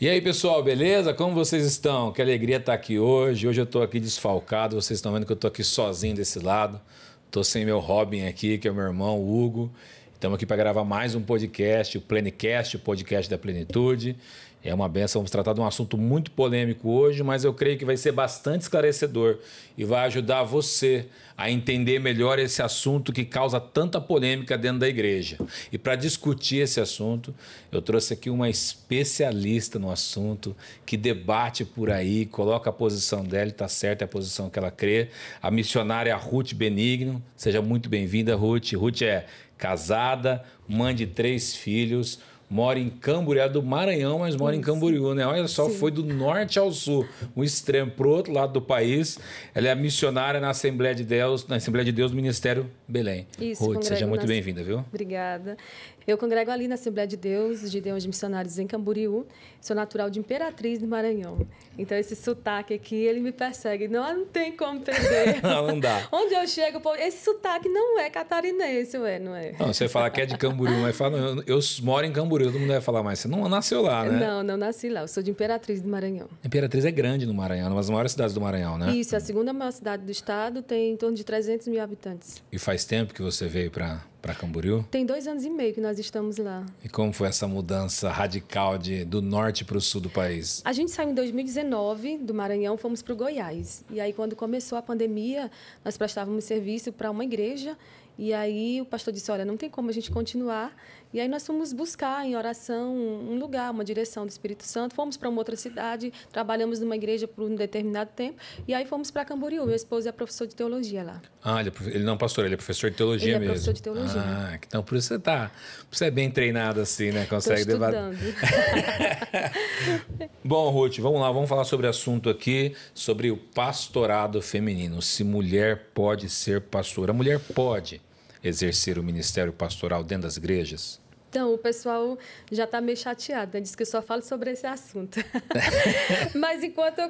E aí, pessoal, beleza? Como vocês estão? Que alegria estar aqui hoje. Hoje eu estou aqui desfalcado, vocês estão vendo que eu estou aqui sozinho desse lado. Estou sem meu Robin aqui, que é o meu irmão, o Hugo. Estamos aqui para gravar mais um podcast, o Plenicast, o podcast da Plenitude. É uma benção. Vamos tratar de um assunto muito polêmico hoje, mas eu creio que vai ser bastante esclarecedor e vai ajudar você a entender melhor esse assunto que causa tanta polêmica dentro da igreja. E para discutir esse assunto, eu trouxe aqui uma especialista no assunto que debate por aí, coloca a posição dela, está certa é a posição que ela crê, a missionária Ruth Benigno. Seja muito bem-vinda, Ruth. Ruth é casada, mãe de três filhos mora em Camboriú, é do Maranhão, mas mora em Camboriú, né? Olha só, Sim. foi do norte ao sul, um extremo para outro lado do país. Ela é missionária na Assembleia de Deus, na Assembleia de Deus do Ministério Belém. Isso, Ruth, seja muito bem-vinda, viu? Obrigada. Eu congrego ali na Assembleia de Deus, de Deus Missionários em Camboriú. Sou natural de Imperatriz do Maranhão. Então, esse sotaque aqui, ele me persegue. Não, não tem como perder. não, não dá. Onde eu chego, pô, esse sotaque não é catarinense, ué, não é? Não, você fala que é de Camboriú, mas fala, eu, eu, moro em Camboriú, todo mundo vai falar, mas você não nasceu lá, né? Não, não nasci lá. Eu sou de Imperatriz do Maranhão. Imperatriz é grande no Maranhão, uma das maiores cidades do Maranhão, né? Isso, é a segunda maior cidade do estado, tem em torno de 300 mil habitantes. E faz tempo que você veio para para Camboriú? Tem dois anos e meio que nós estamos lá. E como foi essa mudança radical de, do norte para o sul do país? A gente saiu em 2019 do Maranhão, fomos para o Goiás. E aí, quando começou a pandemia, nós prestávamos serviço para uma igreja e aí o pastor disse: Olha, não tem como a gente continuar. E aí nós fomos buscar em oração um lugar, uma direção do Espírito Santo. Fomos para uma outra cidade, trabalhamos numa igreja por um determinado tempo. E aí fomos para Camboriú. Meu esposo é professor de teologia lá. Ah, ele, é não é pastor, ele é professor de teologia ele é professor de teologia. Ah, então por isso você tá, você é bem treinado assim, né? Consegue debater. Bom, Ruth, vamos lá, vamos falar sobre o assunto aqui, sobre o pastorado feminino. Se mulher pode ser pastora, a mulher pode exercer o ministério pastoral dentro das igrejas? Então, o pessoal já está meio chateado, né? Diz que eu só falo sobre esse assunto. Mas enquanto eu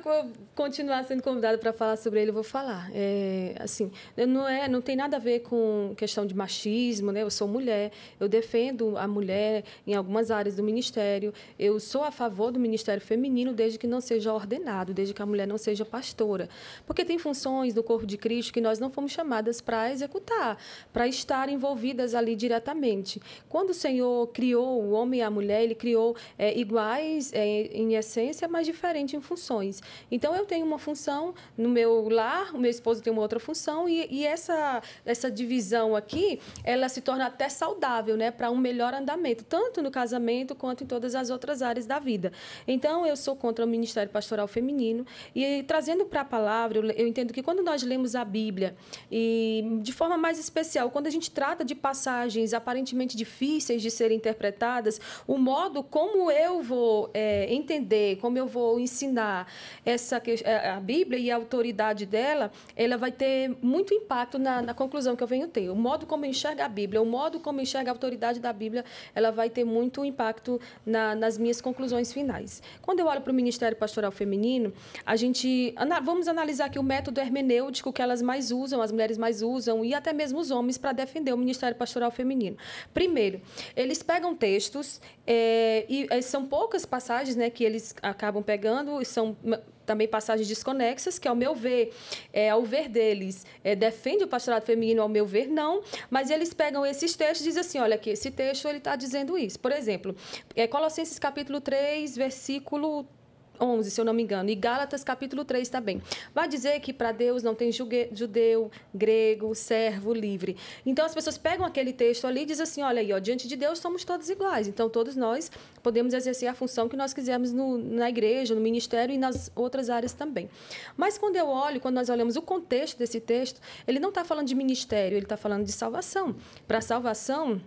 continuar sendo convidada para falar sobre ele, eu vou falar. É, assim, não, é, não tem nada a ver com questão de machismo, né? Eu sou mulher, eu defendo a mulher em algumas áreas do ministério, eu sou a favor do ministério feminino desde que não seja ordenado, desde que a mulher não seja pastora. Porque tem funções do corpo de Cristo que nós não fomos chamadas para executar, para estar envolvidas ali diretamente. Quando o Senhor criou o homem e a mulher, ele criou é, iguais é, em essência, mas diferente em funções. Então, eu tenho uma função no meu lar, o meu esposo tem uma outra função, e, e essa, essa divisão aqui, ela se torna até saudável, né, para um melhor andamento, tanto no casamento quanto em todas as outras áreas da vida. Então, eu sou contra o Ministério Pastoral Feminino, e trazendo para a palavra, eu, eu entendo que quando nós lemos a Bíblia, e de forma mais especial, quando a gente trata de passagens aparentemente difíceis de ser interpretadas, o modo como eu vou é, entender, como eu vou ensinar essa é, a Bíblia e a autoridade dela, ela vai ter muito impacto na, na conclusão que eu venho ter. O modo como enxerga a Bíblia, o modo como enxerga a autoridade da Bíblia, ela vai ter muito impacto na, nas minhas conclusões finais. Quando eu olho para o Ministério Pastoral Feminino, a gente vamos analisar aqui o método hermenêutico que elas mais usam, as mulheres mais usam e até mesmo os homens para defender o Ministério Pastoral Feminino. Primeiro, ele eles pegam textos é, e é, são poucas passagens né, que eles acabam pegando, são também passagens desconexas, que, ao meu ver, é, ao ver deles, é, defende o pastorado feminino, ao meu ver, não, mas eles pegam esses textos e dizem assim, olha aqui, esse texto ele está dizendo isso. Por exemplo, é, Colossenses capítulo 3, versículo 11, se eu não me engano, e Gálatas capítulo 3 também. Vai dizer que para Deus não tem judeu, grego, servo, livre. Então as pessoas pegam aquele texto ali e dizem assim: olha aí, ó, diante de Deus somos todos iguais. Então todos nós podemos exercer a função que nós quisermos no, na igreja, no ministério e nas outras áreas também. Mas quando eu olho, quando nós olhamos o contexto desse texto, ele não está falando de ministério, ele está falando de salvação. Para salvação,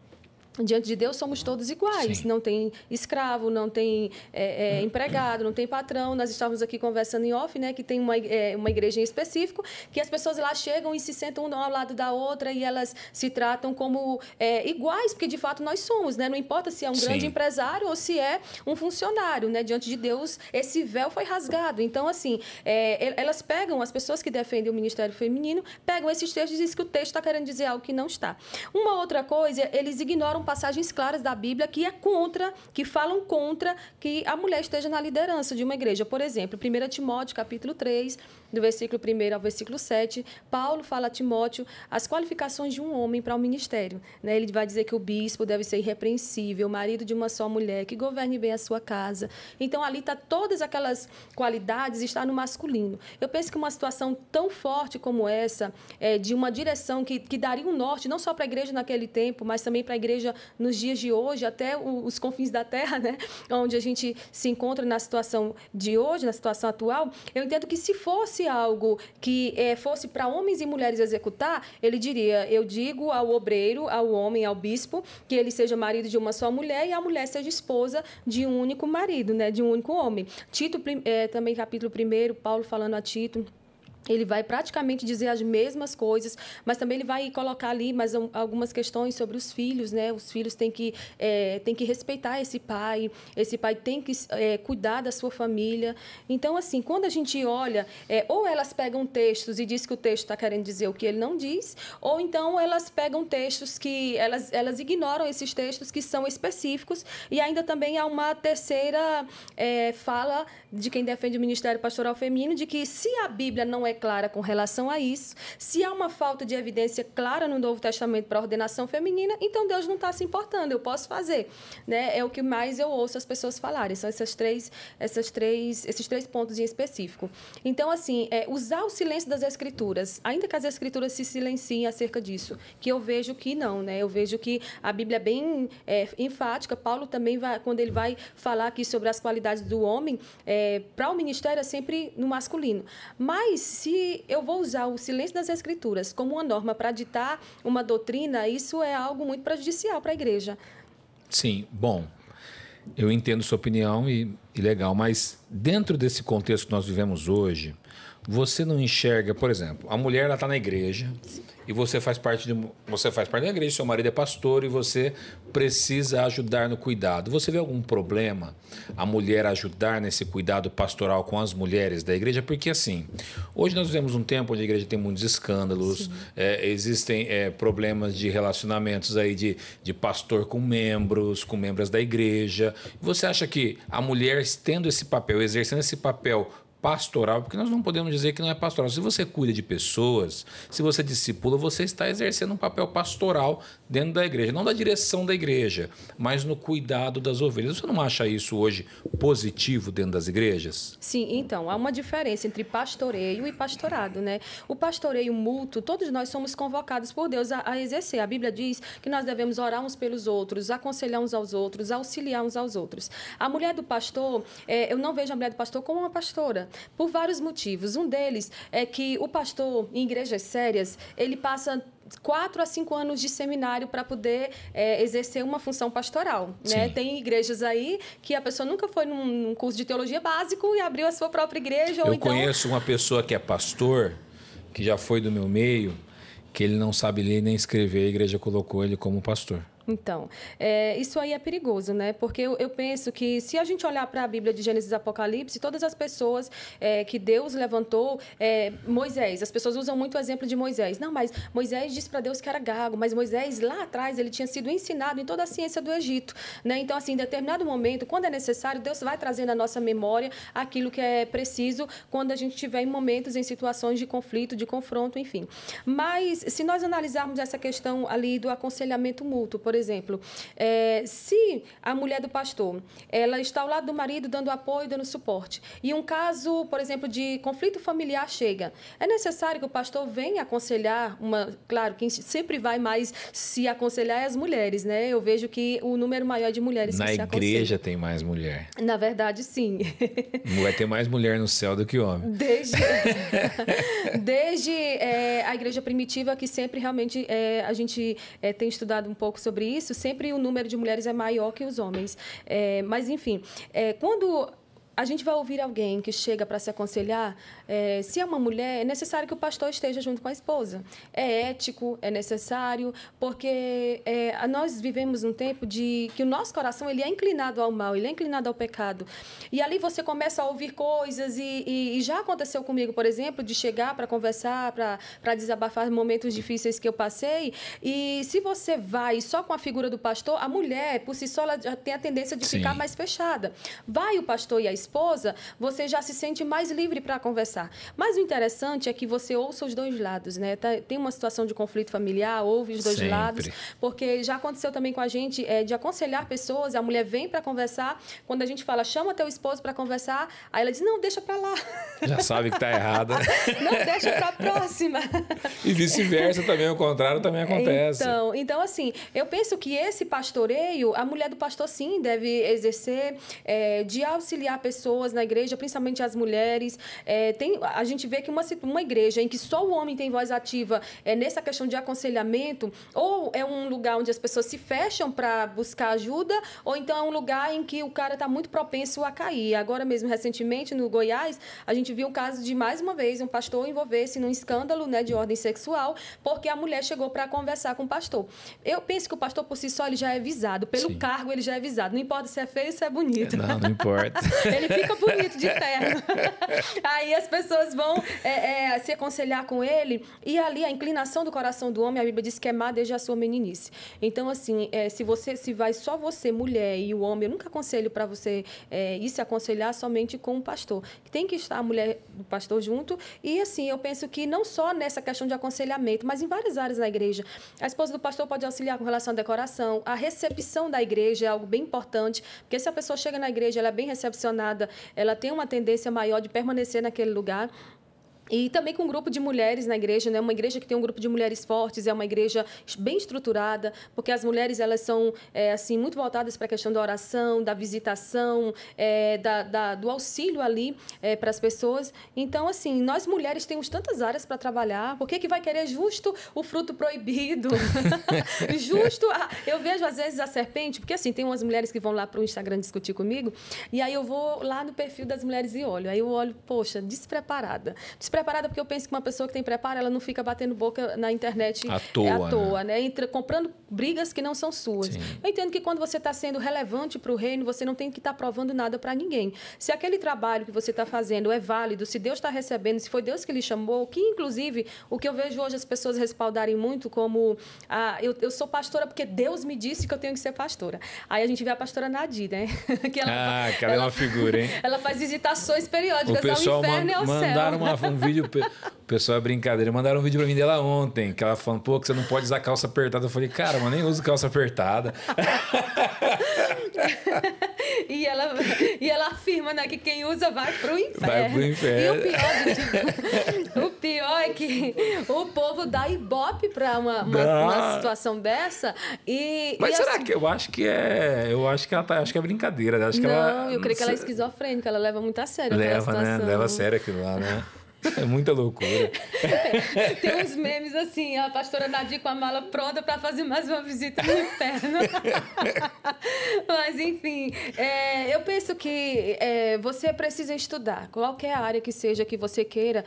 Diante de Deus somos todos iguais. Sim. Não tem escravo, não tem é, é, hum. empregado, não tem patrão. Nós estávamos aqui conversando em off, né? Que tem uma, é, uma igreja em específico, que as pessoas lá chegam e se sentam um ao lado da outra e elas se tratam como é, iguais, porque de fato nós somos, né? Não importa se é um Sim. grande empresário ou se é um funcionário, né? Diante de Deus, esse véu foi rasgado. Então, assim, é, elas pegam, as pessoas que defendem o Ministério Feminino, pegam esses textos e dizem que o texto está querendo dizer algo que não está. Uma outra coisa, eles ignoram passagens claras da Bíblia que é contra, que falam contra que a mulher esteja na liderança de uma igreja. Por exemplo, 1 Timóteo capítulo 3, do versículo 1 ao versículo 7, Paulo fala a Timóteo as qualificações de um homem para o ministério. Né? Ele vai dizer que o bispo deve ser irrepreensível, marido de uma só mulher, que governe bem a sua casa. Então, ali está todas aquelas qualidades está no masculino. Eu penso que uma situação tão forte como essa, é, de uma direção que, que daria um norte, não só para a igreja naquele tempo, mas também para a igreja nos dias de hoje, até os confins da terra, né? onde a gente se encontra na situação de hoje, na situação atual, eu entendo que se fosse fosse algo que é, fosse para homens e mulheres executar, ele diria: Eu digo ao obreiro, ao homem, ao bispo, que ele seja marido de uma só mulher e a mulher seja esposa de um único marido, né, de um único homem. Tito, é, também capítulo 1, Paulo falando a Tito ele vai praticamente dizer as mesmas coisas, mas também ele vai colocar ali mais algumas questões sobre os filhos, né? Os filhos têm que, é, têm que respeitar esse pai, esse pai tem que é, cuidar da sua família. Então, assim, quando a gente olha, é, ou elas pegam textos e dizem que o texto está querendo dizer o que ele não diz, ou então elas pegam textos que elas, elas ignoram esses textos que são específicos e ainda também há uma terceira é, fala de quem defende o Ministério Pastoral Feminino de que se a Bíblia não é clara com relação a isso. Se há uma falta de evidência clara no Novo Testamento para a ordenação feminina, então Deus não está se importando, eu posso fazer. Né? É o que mais eu ouço as pessoas falarem, são essas três, essas três, esses três pontos em específico. Então, assim, é, usar o silêncio das Escrituras, ainda que as Escrituras se silenciem acerca disso, que eu vejo que não, né? eu vejo que a Bíblia é bem é, enfática, Paulo também, vai, quando ele vai falar aqui sobre as qualidades do homem, é, para o ministério é sempre no masculino. Mas se eu vou usar o silêncio das escrituras como uma norma para ditar uma doutrina, isso é algo muito prejudicial para a igreja. Sim, bom, eu entendo sua opinião e, e legal, mas dentro desse contexto que nós vivemos hoje, você não enxerga, por exemplo, a mulher está na igreja. Sim e você faz parte de você faz parte da igreja, seu marido é pastor e você precisa ajudar no cuidado. Você vê algum problema a mulher ajudar nesse cuidado pastoral com as mulheres da igreja? Porque assim, hoje nós vivemos um tempo onde a igreja tem muitos escândalos, é, existem é, problemas de relacionamentos aí de, de pastor com membros, com membros da igreja. Você acha que a mulher tendo esse papel, exercendo esse papel pastoral, porque nós não podemos dizer que não é pastoral. Se você cuida de pessoas, se você discipula, você está exercendo um papel pastoral dentro da igreja, não da direção da igreja, mas no cuidado das ovelhas. Você não acha isso hoje positivo dentro das igrejas? Sim, então, há uma diferença entre pastoreio e pastorado, né? O pastoreio mútuo, todos nós somos convocados por Deus a, a exercer. A Bíblia diz que nós devemos orar uns pelos outros, aconselhar uns aos outros, auxiliar uns aos outros. A mulher do pastor, é, eu não vejo a mulher do pastor como uma pastora, por vários motivos. Um deles é que o pastor em igrejas sérias, ele passa quatro a cinco anos de seminário para poder é, exercer uma função pastoral. Né? Tem igrejas aí que a pessoa nunca foi num, num, curso de teologia básico e abriu a sua própria igreja. Eu então... conheço uma pessoa que é pastor, que já foi do meu meio, que ele não sabe ler nem escrever, a igreja colocou ele como pastor. Então, é, isso aí é perigoso, né? Porque eu, eu penso que se a gente olhar para a Bíblia de Gênesis e Apocalipse, todas as pessoas é, que Deus levantou, é, Moisés, as pessoas usam muito o exemplo de Moisés. Não, mas Moisés disse para Deus que era gago, mas Moisés lá atrás ele tinha sido ensinado em toda a ciência do Egito, né? Então, assim, em determinado momento, quando é necessário, Deus vai trazendo à nossa memória aquilo que é preciso quando a gente estiver em momentos, em situações de conflito, de confronto, enfim. Mas se nós analisarmos essa questão ali do aconselhamento mútuo, por por exemplo, é, se a mulher do pastor ela está ao lado do marido dando apoio, dando suporte, e um caso, por exemplo, de conflito familiar chega, é necessário que o pastor venha aconselhar uma, claro, quem sempre vai mais se aconselhar é as mulheres, né? Eu vejo que o número maior de mulheres na que se igreja tem mais mulher. Na verdade, sim. Vai ter mais mulher no céu do que homem. Desde, desde é, a igreja primitiva que sempre realmente é, a gente é, tem estudado um pouco sobre sobre isso, sempre o número de mulheres é maior que os homens. É, mas, enfim, é, quando a gente vai ouvir alguém que chega para se aconselhar. É, se é uma mulher, é necessário que o pastor esteja junto com a esposa. É ético, é necessário, porque é, nós vivemos um tempo de que o nosso coração ele é inclinado ao mal, ele é inclinado ao pecado. E ali você começa a ouvir coisas e, e, e já aconteceu comigo, por exemplo, de chegar para conversar, para desabafar momentos difíceis que eu passei. E se você vai só com a figura do pastor, a mulher por si só ela já tem a tendência de Sim. ficar mais fechada. Vai o pastor e a esposa, você já se sente mais livre para conversar. Mas o interessante é que você ouça os dois lados, né? Tá, tem uma situação de conflito familiar, ouve os dois Sempre. lados, porque já aconteceu também com a gente é, de aconselhar pessoas, a mulher vem para conversar, quando a gente fala, chama teu esposo para conversar, aí ela diz, não, deixa para lá. Já sabe que tá errada. não, deixa para próxima. E vice-versa também, o contrário também acontece. Então, então, assim, eu penso que esse pastoreio, a mulher do pastor sim deve exercer é, de auxiliar pessoas pessoas na igreja, principalmente as mulheres. É, tem, a gente vê que uma, uma igreja em que só o homem tem voz ativa é, nessa questão de aconselhamento, ou é um lugar onde as pessoas se fecham para buscar ajuda, ou então é um lugar em que o cara está muito propenso a cair. Agora mesmo, recentemente, no Goiás, a gente viu um caso de, mais uma vez, um pastor envolver-se num escândalo né, de ordem sexual, porque a mulher chegou para conversar com o pastor. Eu penso que o pastor, por si só, ele já é visado. Pelo Sim. cargo, ele já é visado. Não importa se é feio ou se é bonito. Não, não importa. ele fica bonito de terno. Aí as pessoas vão é, é, se aconselhar com ele. E ali a inclinação do coração do homem, a Bíblia diz que é má desde a sua meninice. Então, assim, é, se você se vai só você, mulher e o homem, eu nunca aconselho para você é, ir se aconselhar somente com o pastor. Tem que estar a mulher do pastor junto. E, assim, eu penso que não só nessa questão de aconselhamento, mas em várias áreas da igreja. A esposa do pastor pode auxiliar com relação à decoração, a recepção da igreja é algo bem importante, porque se a pessoa chega na igreja, ela é bem recepcionada determinada, ela tem uma tendência maior de permanecer naquele lugar e também com um grupo de mulheres na igreja, né? Uma igreja que tem um grupo de mulheres fortes, é uma igreja bem estruturada, porque as mulheres elas são é, assim muito voltadas para a questão da oração, da visitação, é, da, da, do auxílio ali é, para as pessoas. Então, assim, nós mulheres temos tantas áreas para trabalhar. Por que, que vai querer justo o fruto proibido? justo, a... eu vejo às vezes a serpente, porque assim tem umas mulheres que vão lá para o Instagram discutir comigo, e aí eu vou lá no perfil das mulheres e olho, aí eu olho, poxa, despreparada. despreparada despreparada, porque eu penso que uma pessoa que tem preparo, ela não fica batendo boca na internet à toa, é, à toa né? né? Entra, comprando brigas que não são suas. Sim. Eu entendo que quando você está sendo relevante para o reino, você não tem que estar tá provando nada para ninguém. Se aquele trabalho que você está fazendo é válido, se Deus está recebendo, se foi Deus que lhe chamou, que inclusive o que eu vejo hoje as pessoas respaldarem muito como ah, eu, eu sou pastora porque Deus me disse que eu tenho que ser pastora. Aí a gente vê a pastora Nadir, né? que ela, ah, aquela ela é uma figura, hein? Ela faz visitações periódicas o é pessoal ao inferno e ao mandaram é céu. Mandaram um vídeo, o pessoal é brincadeira, mandaram um vídeo pra mim dela ontem, que ela falou pô, que você não pode usar calça apertada. Eu falei, cara, mas nem uso calça apertada. e, ela, e ela afirma né, que quem usa vai pro inferno. Vai pro inferno. E o pior, tipo, o pior é que o povo dá ibope pra uma, uma, uma situação dessa. E, Mas e será assim... que eu acho que é. Eu acho que ela tá, acho que é brincadeira. Né? Acho que não, ela, eu creio que ela é esquizofrênica, ela leva muito a sério. Leva, né? Leva a sério aquilo lá, né? É muita loucura. Tem uns memes assim, a pastora Nadir com a mala pronta para fazer mais uma visita no inferno. Mas, enfim, é, eu penso que é, você precisa estudar, qualquer área que seja que você queira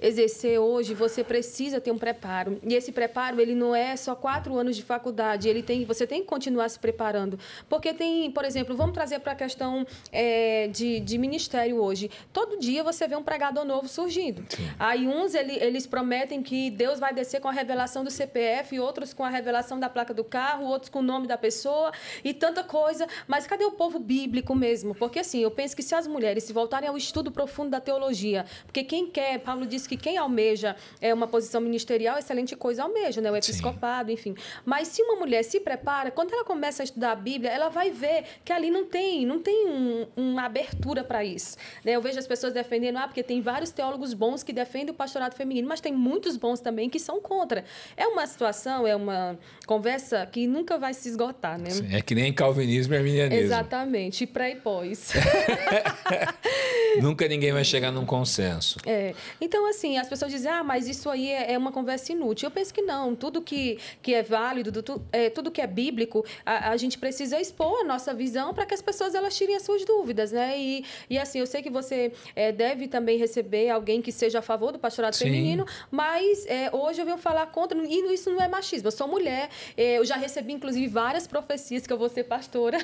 exercer hoje, você precisa ter um preparo. E esse preparo, ele não é só quatro anos de faculdade, ele tem, você tem que continuar se preparando. Porque tem, por exemplo, vamos trazer para a questão é, de, de ministério hoje. Todo dia você vê um pregador novo surgindo. Sim. Aí uns, ele, eles prometem que Deus vai descer com a revelação do CPF, outros com a revelação da placa do carro, outros com o nome da pessoa e tanta coisa. Mas cadê o povo bíblico mesmo? Porque assim, eu penso que se as mulheres se voltarem ao estudo profundo da teologia, porque quem quer, Paulo disse isso que quem almeja é uma posição ministerial, excelente coisa almeja, né? O episcopado, Sim. enfim. Mas se uma mulher se prepara, quando ela começa a estudar a Bíblia, ela vai ver que ali não tem, não tem um, uma abertura para isso. Né? Eu vejo as pessoas defendendo, ah, porque tem vários teólogos bons que defendem o pastorado feminino, mas tem muitos bons também que são contra. É uma situação, é uma conversa que nunca vai se esgotar, né? É que nem calvinismo e arminianismo. Exatamente, pré e pós. nunca ninguém vai chegar num consenso. É. Então, assim, assim, as pessoas dizem, ah, mas isso aí é, é, uma conversa inútil. Eu penso que não. Tudo que, que é válido, tu, é, tudo que é bíblico, a, a, gente precisa expor a nossa visão para que as pessoas elas tirem as suas dúvidas, né? E, e assim, eu sei que você é, deve também receber alguém que seja a favor do pastorado Sim. feminino, mas é, hoje eu venho falar contra, e isso não é machismo. Eu sou mulher, é, eu já recebi, inclusive, várias profecias que eu vou ser pastora.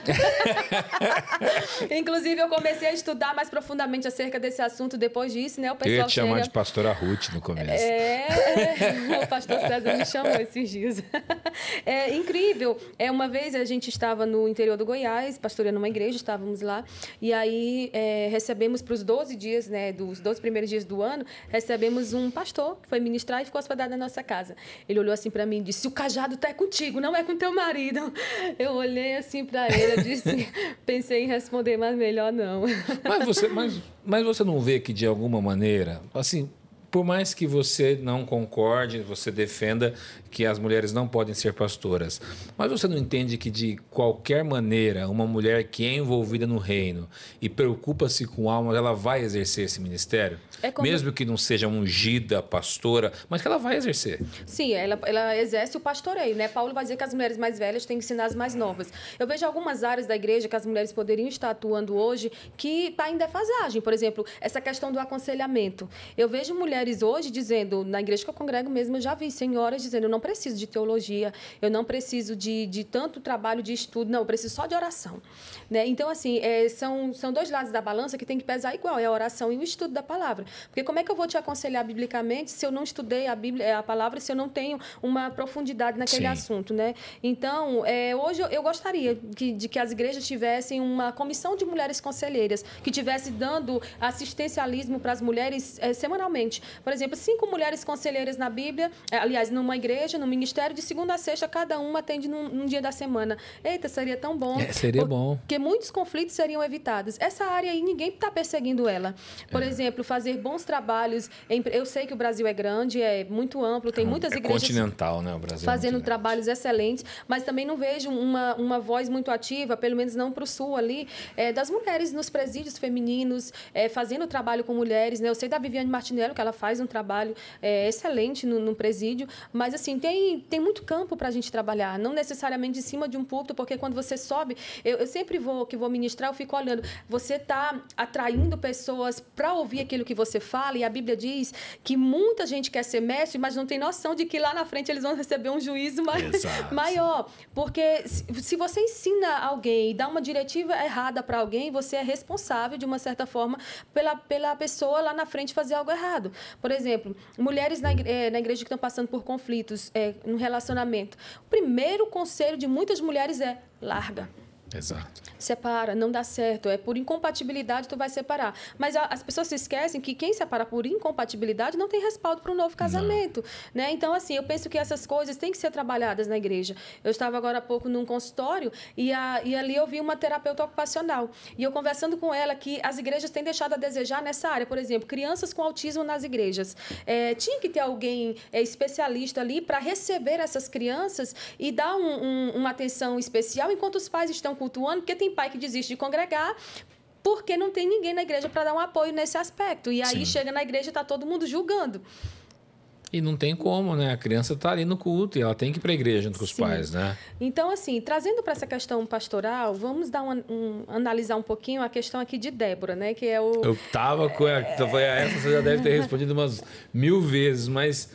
inclusive, eu comecei a estudar mais profundamente acerca desse assunto depois disso, né? O pessoal eu ia te chega... de pastora pastora Ruth no começo. É, é o pastor César me chamou esses dias. É incrível. É, uma vez a gente estava no interior do Goiás, pastoreando uma igreja, estávamos lá, e aí é, recebemos para os 12 dias, né, dos 12 primeiros dias do ano, recebemos um pastor que foi ministrar e ficou hospedado na nossa casa. Ele olhou assim para mim e disse: O cajado tá é contigo, não é com teu marido. Eu olhei assim para ele, eu disse, pensei em responder, mas melhor não. Mas você, mas, mas você não vê que de alguma maneira, assim, por mais que você não concorde, você defenda, que as mulheres não podem ser pastoras. Mas você não entende que, de qualquer maneira, uma mulher que é envolvida no reino e preocupa-se com almas, ela vai exercer esse ministério? É como... Mesmo que não seja ungida pastora, mas que ela vai exercer. Sim, ela, ela exerce o pastoreio, né? Paulo vai dizer que as mulheres mais velhas têm que ensinar as mais novas. Eu vejo algumas áreas da igreja que as mulheres poderiam estar atuando hoje que está em defasagem. Por exemplo, essa questão do aconselhamento. Eu vejo mulheres hoje dizendo, na igreja que eu congrego mesmo, eu já vi senhoras dizendo, não preciso de teologia, eu não preciso de, de tanto trabalho de estudo, não, eu preciso só de oração. Né? Então, assim, é, são, são dois lados da balança que tem que pesar igual, é a oração e o estudo da palavra. Porque como é que eu vou te aconselhar biblicamente se eu não estudei a, Bíblia, é, a palavra, se eu não tenho uma profundidade naquele Sim. assunto, né? Então, é, hoje eu, eu gostaria que, de que as igrejas tivessem uma comissão de mulheres conselheiras, que tivesse dando assistencialismo para as mulheres é, semanalmente. Por exemplo, cinco mulheres conselheiras na Bíblia, é, aliás, numa igreja, no ministério, de segunda a sexta, cada uma atende num, num dia da semana. Eita, seria tão bom. É, seria bom. Porque muitos conflitos seriam evitados. Essa área aí, ninguém está perseguindo ela. Por é. exemplo, fazer bons trabalhos. Em, eu sei que o Brasil é grande, é muito amplo, tem é muitas é igrejas. continental, né? O Brasil. É fazendo trabalhos excelentes, mas também não vejo uma, uma voz muito ativa, pelo menos não para o Sul ali, é, das mulheres nos presídios femininos, fazendo trabalho com mulheres. Né? Eu sei da Viviane Martinello, que ela faz um trabalho excelente no, no presídio, mas assim, tem, tem muito campo para a gente trabalhar, não necessariamente em cima de um púlpito, porque quando você sobe, eu, eu sempre vou que vou ministrar, eu fico olhando. Você está atraindo pessoas para ouvir aquilo que você fala, e a Bíblia diz que muita gente quer ser mestre, mas não tem noção de que lá na frente eles vão receber um juízo maior. Porque se você ensina alguém e dá uma diretiva errada para alguém, você é responsável, de uma certa forma, pela, pela pessoa lá na frente fazer algo errado. Por exemplo, mulheres na, igreja, eh, na igreja que estão passando por conflitos, é, no relacionamento. O primeiro conselho de muitas mulheres é larga. Exato. Separa, não dá certo. É por incompatibilidade tu vai separar. Mas a, as pessoas se esquecem que quem separa por incompatibilidade não tem respaldo para um novo casamento, né? Então assim, eu penso que essas coisas têm que ser trabalhadas na igreja. Eu estava agora há pouco num consultório e, a, e ali eu vi uma terapeuta ocupacional e eu conversando com ela que as igrejas têm deixado a desejar nessa área, por exemplo, crianças com autismo nas igrejas. É, tinha que ter alguém é, especialista ali para receber essas crianças e dar um, um, uma atenção especial enquanto os pais estão com cultuando, porque tem pai que desiste de congregar porque não tem ninguém na igreja para dar um apoio nesse aspecto. E aí Sim. chega na igreja e está todo mundo julgando. E não tem como, né? A criança está ali no culto e ela tem que ir para a igreja junto com os Sim. pais, né? Então, assim, trazendo para essa questão pastoral, vamos dar um, um, analisar um pouquinho a questão aqui de Débora, né? Que é o. Eu tava com. A, então Essa você já deve ter respondido umas mil vezes, mas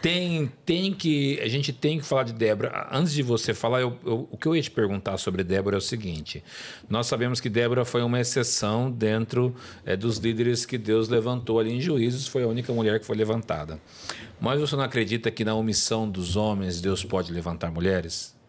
tem, tem que. A gente tem que falar de Débora. Antes de você falar, eu, eu, o que eu ia te perguntar sobre Débora é o seguinte: nós sabemos que Débora foi uma exceção dentro é, dos líderes que Deus levantou ali em juízos, foi a única mulher que foi levantada. Mas você não acredita que na omissão dos homens Deus pode levantar mulheres?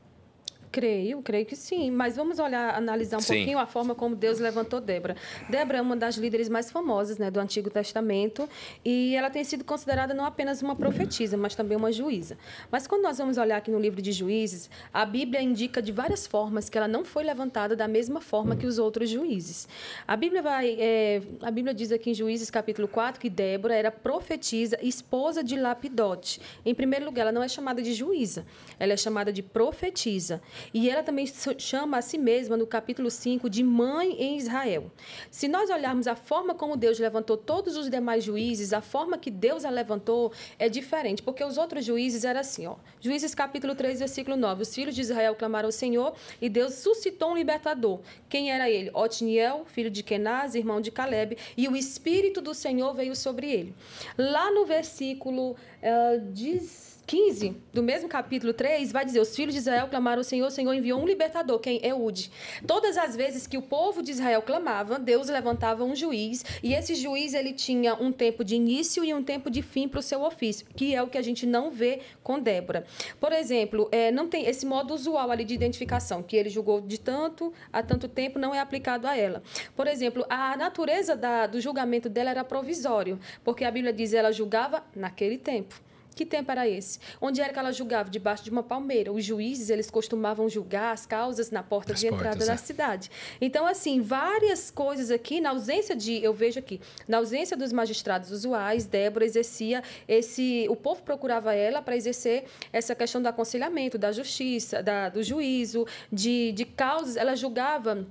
Creio, creio que sim. Mas vamos olhar, analisar um sim. pouquinho a forma como Deus levantou Débora. Débora é uma das líderes mais famosas né, do Antigo Testamento e ela tem sido considerada não apenas uma profetisa, mas também uma juíza. Mas quando nós vamos olhar aqui no livro de Juízes, a Bíblia indica de várias formas que ela não foi levantada da mesma forma que os outros juízes. A Bíblia vai, é, a Bíblia diz aqui em Juízes capítulo 4 que Débora era profetisa, esposa de Lapidote. Em primeiro lugar, ela não é chamada de juíza, ela é chamada de profetisa. E ela também chama a si mesma, no capítulo 5, de mãe em Israel. Se nós olharmos a forma como Deus levantou todos os demais juízes, a forma que Deus a levantou é diferente, porque os outros juízes eram assim, ó. Juízes capítulo 3, versículo 9. Os filhos de Israel clamaram ao Senhor e Deus suscitou um libertador. Quem era ele? Otniel, filho de Kenaz, irmão de Caleb, e o Espírito do Senhor veio sobre ele. Lá no versículo uh, eh, 17. 15 do mesmo capítulo 3 vai dizer: Os filhos de Israel clamaram ao Senhor, o Senhor enviou um libertador, quem? Eude. Todas as vezes que o povo de Israel clamava, Deus levantava um juiz, e esse juiz ele tinha um tempo de início e um tempo de fim para o seu ofício, que é o que a gente não vê com Débora. Por exemplo, é, não tem esse modo usual ali de identificação, que ele julgou de tanto a tanto tempo, não é aplicado a ela. Por exemplo, a natureza da, do julgamento dela era provisório, porque a Bíblia diz ela julgava naquele tempo. Que tempo era esse? Onde era que ela julgava? Debaixo de uma palmeira. Os juízes, eles costumavam julgar as causas na porta as de portas, entrada é. da cidade. Então, assim, várias coisas aqui, na ausência de, eu vejo aqui, na ausência dos magistrados usuais, Débora exercia esse, o povo procurava ela para exercer essa questão do aconselhamento, da justiça, da, do juízo, de, de causas, ela julgava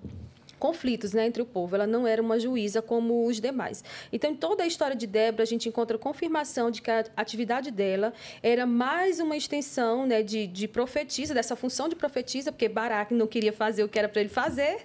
conflitos né, entre o povo. Ela não era uma juíza como os demais. Então, em toda a história de Débora, a gente encontra confirmação de que a atividade dela era mais uma extensão né, de, de profetisa, dessa função de profetisa, porque Baraque não queria fazer o que era para ele fazer.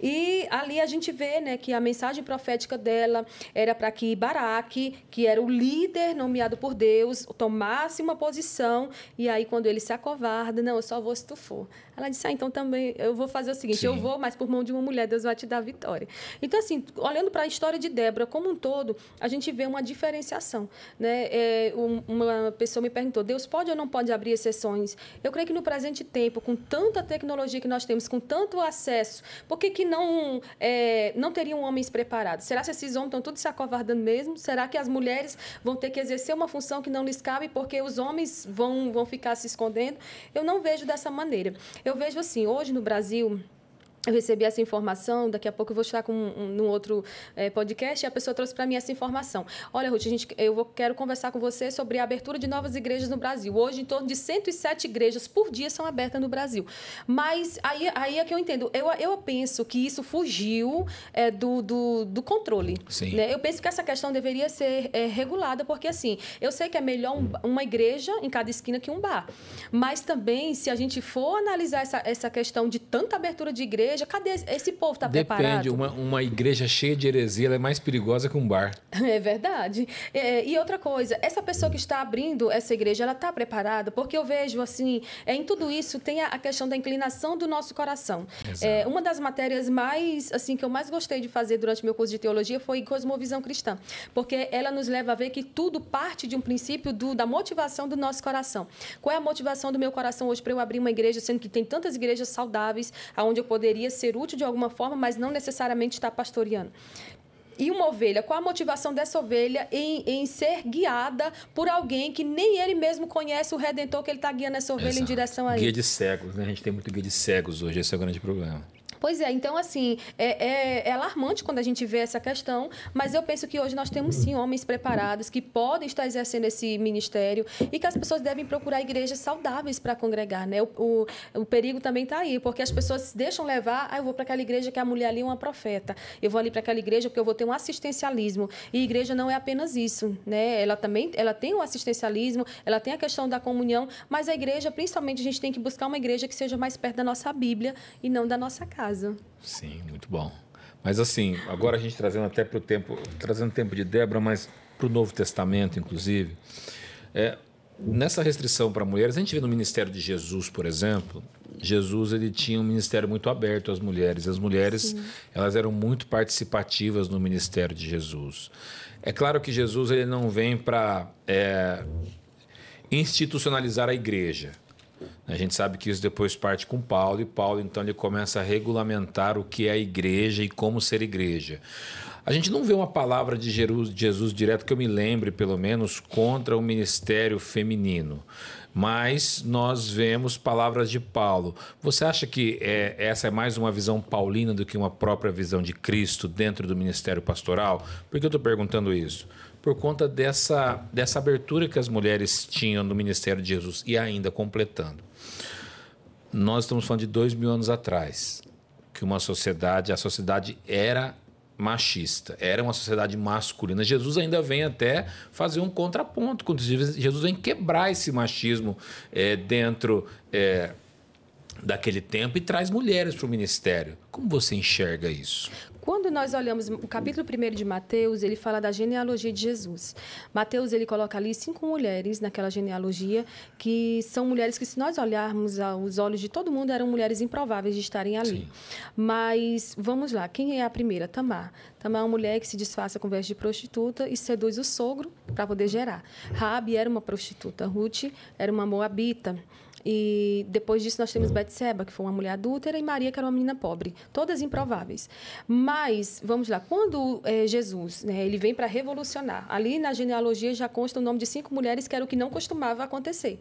E ali a gente vê né, que a mensagem profética dela era para que Baraque, que era o líder nomeado por Deus, tomasse uma posição. E aí, quando ele se acovarda, não, eu só vou se tu for. Ela disse, ah, então também eu vou fazer o seguinte, Sim. eu vou, mas por mão de uma mulher Deus vai te dar vitória. Então, assim, olhando para a história de Débora como um todo, a gente vê uma diferenciação. Né? É, uma pessoa me perguntou: Deus pode ou não pode abrir exceções? Eu creio que no presente tempo, com tanta tecnologia que nós temos, com tanto acesso, por que, que não, é, não teriam homens preparados? Será que esses homens estão todos se acovardando mesmo? Será que as mulheres vão ter que exercer uma função que não lhes cabe porque os homens vão, vão ficar se escondendo? Eu não vejo dessa maneira. Eu vejo assim, hoje no Brasil, eu recebi essa informação, daqui a pouco eu vou estar com um, um outro é, podcast e a pessoa trouxe para mim essa informação. Olha, Ruth, a gente, eu vou, quero conversar com você sobre a abertura de novas igrejas no Brasil. Hoje, em torno de 107 igrejas por dia são abertas no Brasil. Mas aí, aí é que eu entendo. Eu, eu penso que isso fugiu é, do, do, do, controle. Né? Eu penso que essa questão deveria ser é, regulada, porque assim, eu sei que é melhor um, uma igreja em cada esquina que um bar. Mas também, se a gente for analisar essa, essa questão de tanta abertura de igreja, igreja, cadê esse povo está preparado? Depende, uma, uma igreja cheia de heresia é mais perigosa que um bar. É verdade. É, e outra coisa, essa pessoa que está abrindo essa igreja, ela está preparada? Porque eu vejo assim, é, em tudo isso tem a, a questão da inclinação do nosso coração. É, uma das matérias mais assim que eu mais gostei de fazer durante meu curso de teologia foi cosmovisão cristã, porque ela nos leva a ver que tudo parte de um princípio do, da motivação do nosso coração. Qual é a motivação do meu coração hoje para eu abrir uma igreja, sendo que tem tantas igrejas saudáveis aonde eu poderia poderia ser útil de alguma forma, mas não necessariamente está pastoreando e uma ovelha? Qual a motivação dessa ovelha em, em ser guiada por alguém que nem ele mesmo conhece o redentor que ele está guiando essa ovelha Exato. em direção a ele? Guia de cegos, né? A gente tem muito guia de cegos hoje, esse é o grande problema. Pois é, então assim, é, é, é alarmante quando a gente vê essa questão, mas eu penso que hoje nós temos sim homens preparados que podem estar exercendo esse ministério e que as pessoas devem procurar igrejas saudáveis para congregar, né? O, o, o perigo também está aí, porque as pessoas se deixam levar, ah, eu vou para aquela igreja que a mulher ali é uma profeta, eu vou ali para aquela igreja porque eu vou ter um assistencialismo. E igreja não é apenas isso, né? Ela também ela tem o um assistencialismo, ela tem a questão da comunhão, mas a igreja, principalmente, a gente tem que buscar uma igreja que seja mais perto da nossa Bíblia e não da nossa casa. Sim, muito bom. Mas assim, agora a gente trazendo até para o tempo, trazendo tempo de Débora, mas para o Novo Testamento, inclusive. É, nessa restrição para mulheres, a gente vê no ministério de Jesus, por exemplo, Jesus ele tinha um ministério muito aberto às mulheres. As mulheres Sim. elas eram muito participativas no ministério de Jesus. É claro que Jesus ele não vem para é, institucionalizar a igreja. A gente sabe que isso depois parte com Paulo, e Paulo então ele começa a regulamentar o que é igreja e como ser igreja. A gente não vê uma palavra de Jesus direto que eu me lembre, pelo menos, contra o ministério feminino. Mas nós vemos palavras de Paulo. Você acha que é, essa é mais uma visão paulina do que uma própria visão de Cristo dentro do ministério pastoral? Por que eu estou perguntando isso? por conta dessa, dessa abertura que as mulheres tinham no ministério de Jesus. E ainda, completando, nós estamos falando de dois mil anos atrás, que uma sociedade, a sociedade era machista, era uma sociedade masculina. Jesus ainda vem até fazer um contraponto, Jesus vem quebrar esse machismo é, dentro. É, daquele tempo e traz mulheres para o ministério. Como você enxerga isso? Quando nós olhamos o capítulo 1 de Mateus, ele fala da genealogia de Jesus. Mateus, ele coloca ali cinco mulheres naquela genealogia, que são mulheres que, se nós olharmos aos olhos de todo mundo, eram mulheres improváveis de estarem ali. Sim. Mas, vamos lá, quem é a primeira? Tamar. Tamar é uma mulher que se disfarça com veste de prostituta e seduz o sogro para poder gerar. Rabi era uma prostituta, Ruth era uma moabita. E depois disso nós temos hum. Betseba, que foi uma mulher adúltera, e Maria, que era uma menina pobre. Todas improváveis. Mas, vamos lá, quando é, Jesus, né, ele vem para revolucionar. Ali na genealogia já consta o nome de cinco mulheres, que era o que não costumava acontecer.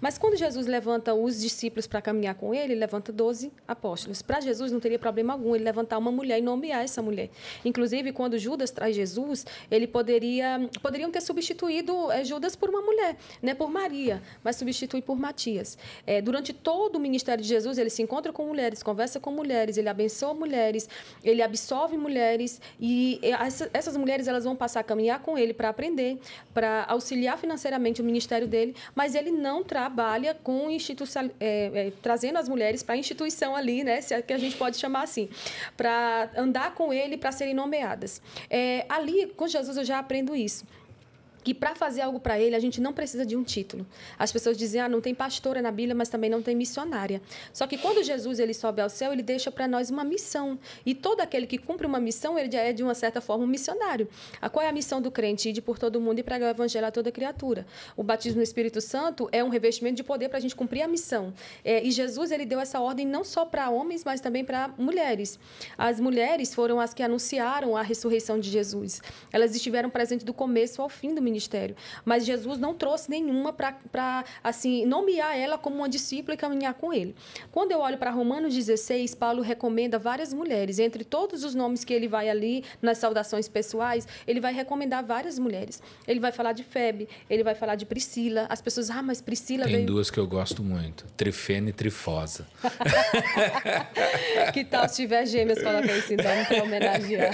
Mas quando Jesus levanta os discípulos para caminhar com ele, ele levanta doze apóstolos. Para Jesus não teria problema algum ele levantar uma mulher e nomear essa mulher. Inclusive, quando Judas traz Jesus, ele poderia poderiam ter substituído eh, Judas por uma mulher, né, por Maria, mas substitui por Matias. É, durante todo o ministério de Jesus, ele se encontra com mulheres, conversa com mulheres, ele abençoa mulheres, ele absolve mulheres e essa, essas mulheres elas vão passar a caminhar com ele para aprender, para auxiliar financeiramente o ministério dele, mas ele não trabalha com instituição, é, é, trazendo as mulheres para a instituição ali, né, é que a gente pode chamar assim, para andar com ele para serem nomeadas. É, ali com Jesus eu já aprendo isso que para fazer algo para ele, a gente não precisa de um título. As pessoas dizem, ah, não tem pastora na Bíblia, mas também não tem missionária. Só que quando Jesus ele sobe ao céu, ele deixa para nós uma missão. E todo aquele que cumpre uma missão, ele já é, de uma certa forma, um missionário. A ah, qual é a missão do crente? Ir por todo mundo e pregar o evangelho a toda criatura. O batismo no Espírito Santo é um revestimento de poder para a gente cumprir a missão. É, e Jesus, ele deu essa ordem não só para homens, mas também para mulheres. As mulheres foram as que anunciaram a ressurreição de Jesus. Elas estiveram presentes do começo ao fim do ministério ministério. Mas Jesus não trouxe nenhuma para, assim, nomear ela como uma discípula e caminhar com ele. Quando eu olho para Romanos 16, Paulo recomenda várias mulheres. Entre todos os nomes que ele vai ali nas saudações pessoais, ele vai recomendar várias mulheres. Ele vai falar de Febe, ele vai falar de Priscila. As pessoas, ah, mas Priscila Tem veio... duas que eu gosto muito, Trifena e Trifosa. que tal se tiver gêmeas, coloca esse nome para homenagear.